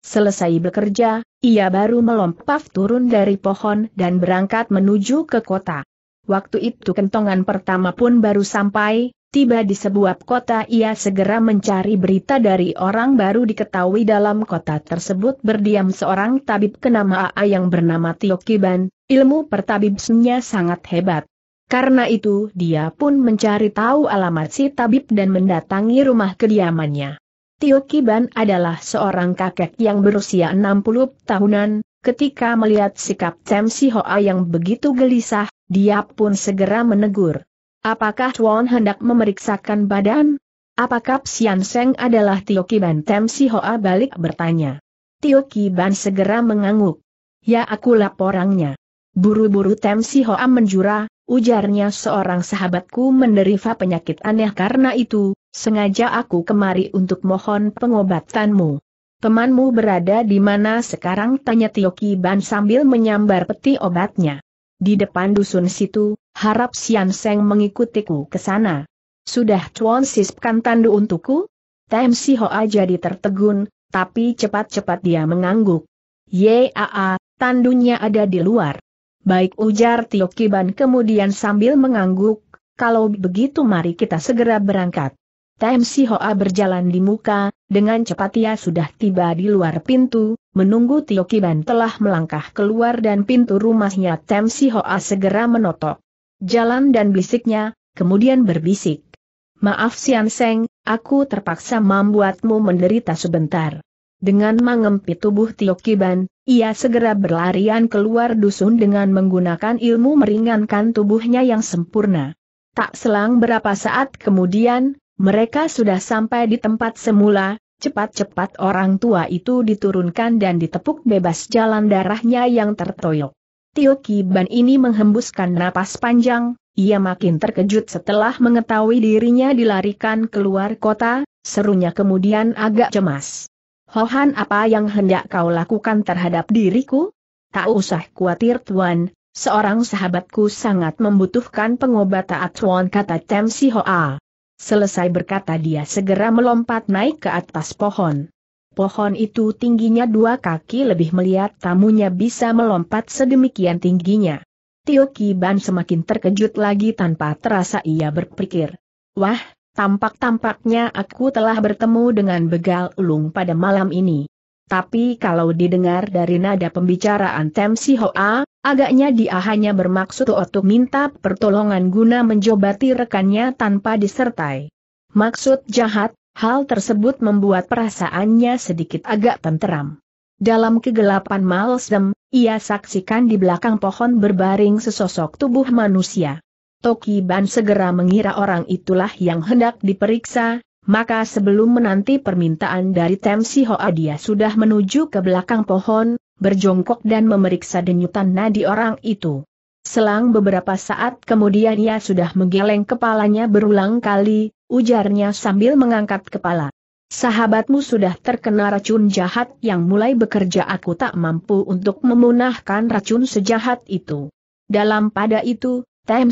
Selesai bekerja, ia baru melompat turun dari pohon dan berangkat menuju ke kota. Waktu itu kentongan pertama pun baru sampai, tiba di sebuah kota ia segera mencari berita dari orang baru diketahui dalam kota tersebut berdiam seorang tabib kenama AA yang bernama Tio Kiban, ilmu pertabibnya sangat hebat. Karena itu dia pun mencari tahu alamat si tabib dan mendatangi rumah kediamannya. Tio Kiban adalah seorang kakek yang berusia 60 tahunan, Ketika melihat sikap Cem Si Hoa yang begitu gelisah, dia pun segera menegur. Apakah Chuan hendak memeriksakan badan? Apakah Psian Seng adalah Tio Kiban Cem Si Hoa balik bertanya. Tio Kiban segera mengangguk. Ya aku laporannya. Buru-buru Cem Si Hoa menjura, ujarnya seorang sahabatku menderita penyakit aneh karena itu, sengaja aku kemari untuk mohon pengobatanmu. Temanmu berada di mana sekarang tanya Tio Ban sambil menyambar peti obatnya. Di depan dusun situ, harap Sian Seng mengikutiku ke sana. Sudah Chuan sisipkan tandu untukku? Tem Si Hoa jadi tertegun, tapi cepat-cepat dia mengangguk. Yaa, tandunya ada di luar. Baik ujar Tio Ban kemudian sambil mengangguk, kalau begitu mari kita segera berangkat. Si Hoa berjalan di muka, dengan cepat ia sudah tiba di luar pintu, menunggu Tio Kiban telah melangkah keluar dan pintu rumahnya Si Hoa segera menotok. Jalan dan bisiknya, kemudian berbisik. Maaf Sian Seng, aku terpaksa membuatmu menderita sebentar. Dengan mengempi tubuh Tio Kiban, ia segera berlarian keluar dusun dengan menggunakan ilmu meringankan tubuhnya yang sempurna. Tak selang berapa saat kemudian, mereka sudah sampai di tempat semula, cepat-cepat orang tua itu diturunkan dan ditepuk bebas jalan darahnya yang tertoyok. Tio Kiban ini menghembuskan napas panjang, ia makin terkejut setelah mengetahui dirinya dilarikan keluar kota, serunya kemudian agak cemas. Hohan apa yang hendak kau lakukan terhadap diriku? Tak usah khawatir tuan, seorang sahabatku sangat membutuhkan pengobatan tuan kata Tem Si Hoa. Selesai berkata dia segera melompat naik ke atas pohon. Pohon itu tingginya dua kaki lebih melihat tamunya bisa melompat sedemikian tingginya. Tio Ban semakin terkejut lagi tanpa terasa ia berpikir. Wah, tampak-tampaknya aku telah bertemu dengan begal ulung pada malam ini. Tapi kalau didengar dari nada pembicaraan Tem Si Hoa, Agaknya dia hanya bermaksud untuk minta pertolongan guna menjobati rekannya tanpa disertai. Maksud jahat, hal tersebut membuat perasaannya sedikit agak tenteram. Dalam kegelapan Malsem, ia saksikan di belakang pohon berbaring sesosok tubuh manusia. Tokiban segera mengira orang itulah yang hendak diperiksa, maka sebelum menanti permintaan dari Temsi Hoa dia sudah menuju ke belakang pohon, berjongkok dan memeriksa denyutan nadi orang itu. Selang beberapa saat kemudian ia sudah menggeleng kepalanya berulang kali, ujarnya sambil mengangkat kepala. Sahabatmu sudah terkena racun jahat yang mulai bekerja aku tak mampu untuk memunahkan racun sejahat itu. Dalam pada itu,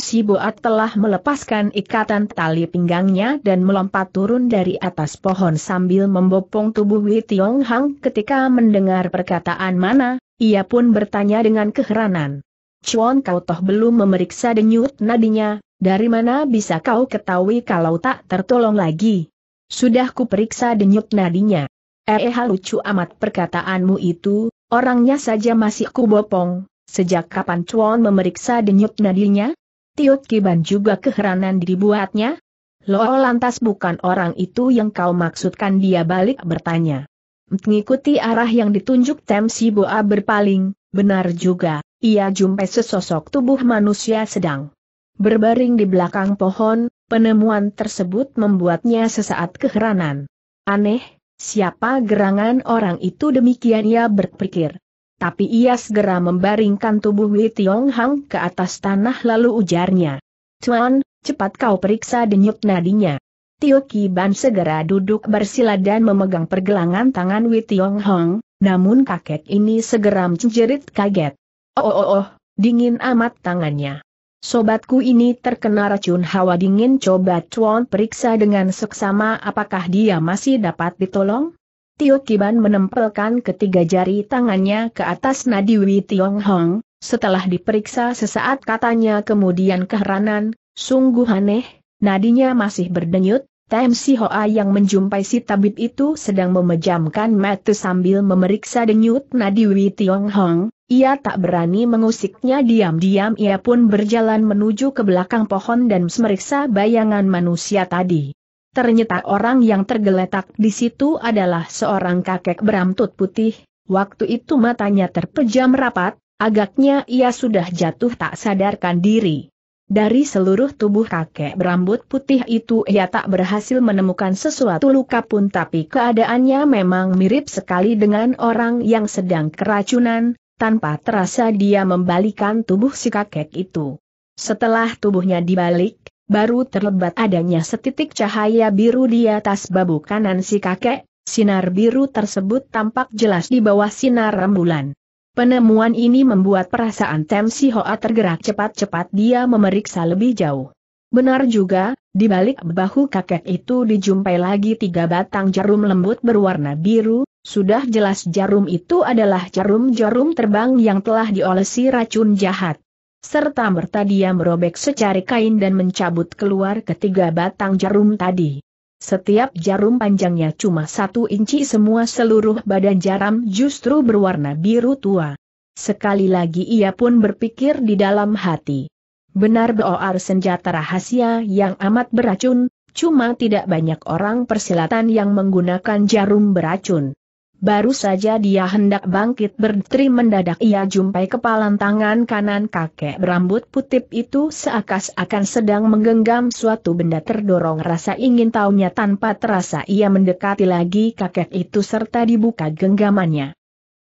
Si buat telah melepaskan ikatan tali pinggangnya dan melompat turun dari atas pohon sambil membopong tubuh Wei Tiong Hang ketika mendengar perkataan mana, ia pun bertanya dengan keheranan. Chuan kau toh belum memeriksa denyut nadinya, dari mana bisa kau ketahui kalau tak tertolong lagi? Sudah periksa denyut nadinya. Eh, eh lucu amat perkataanmu itu, orangnya saja masih kubopong, sejak kapan Chuan memeriksa denyut nadinya? Tiut Kiban juga keheranan dibuatnya. Loh lantas bukan orang itu yang kau maksudkan dia balik bertanya. Mengikuti arah yang ditunjuk Tem Boa berpaling, benar juga, ia jumpai sesosok tubuh manusia sedang berbaring di belakang pohon, penemuan tersebut membuatnya sesaat keheranan. Aneh, siapa gerangan orang itu demikian ia berpikir. Tapi ia segera membaringkan tubuh Wei Tiong Hang ke atas tanah lalu ujarnya. Tuan, cepat kau periksa denyut nadinya. Tio Ban segera duduk bersila dan memegang pergelangan tangan Wei Tiong Hang, namun kakek ini segera menjerit kaget. Oh oh oh, dingin amat tangannya. Sobatku ini terkena racun hawa dingin coba Chuan periksa dengan seksama apakah dia masih dapat ditolong? Tio Kiban menempelkan ketiga jari tangannya ke atas nadi Wei Tiong Hong, setelah diperiksa sesaat katanya kemudian keheranan, sungguh aneh, nadinya masih berdenyut, Tem Si Hoa yang menjumpai si tabib itu sedang memejamkan mata sambil memeriksa denyut nadi Wei Tiong Hong, ia tak berani mengusiknya diam-diam ia pun berjalan menuju ke belakang pohon dan memeriksa bayangan manusia tadi. Ternyata orang yang tergeletak di situ adalah seorang kakek berambut putih, waktu itu matanya terpejam rapat, agaknya ia sudah jatuh tak sadarkan diri. Dari seluruh tubuh kakek berambut putih itu ia tak berhasil menemukan sesuatu luka pun tapi keadaannya memang mirip sekali dengan orang yang sedang keracunan, tanpa terasa dia membalikan tubuh si kakek itu. Setelah tubuhnya dibalik, baru terlebat adanya setitik cahaya biru di atas babu kanan si kakek, sinar biru tersebut tampak jelas di bawah sinar rembulan. Penemuan ini membuat perasaan Tem Si Hoa tergerak cepat-cepat dia memeriksa lebih jauh. Benar juga, di balik bahu kakek itu dijumpai lagi tiga batang jarum lembut berwarna biru, sudah jelas jarum itu adalah jarum-jarum terbang yang telah diolesi racun jahat serta merta dia merobek secari kain dan mencabut keluar ketiga batang jarum tadi. Setiap jarum panjangnya cuma satu inci semua seluruh badan jarum justru berwarna biru tua. Sekali lagi ia pun berpikir di dalam hati. Benar boar senjata rahasia yang amat beracun, cuma tidak banyak orang persilatan yang menggunakan jarum beracun. Baru saja dia hendak bangkit berdiri mendadak ia jumpai kepalan tangan kanan kakek berambut putih itu seakas-akan sedang menggenggam suatu benda terdorong rasa ingin tahunya tanpa terasa ia mendekati lagi kakek itu serta dibuka genggamannya.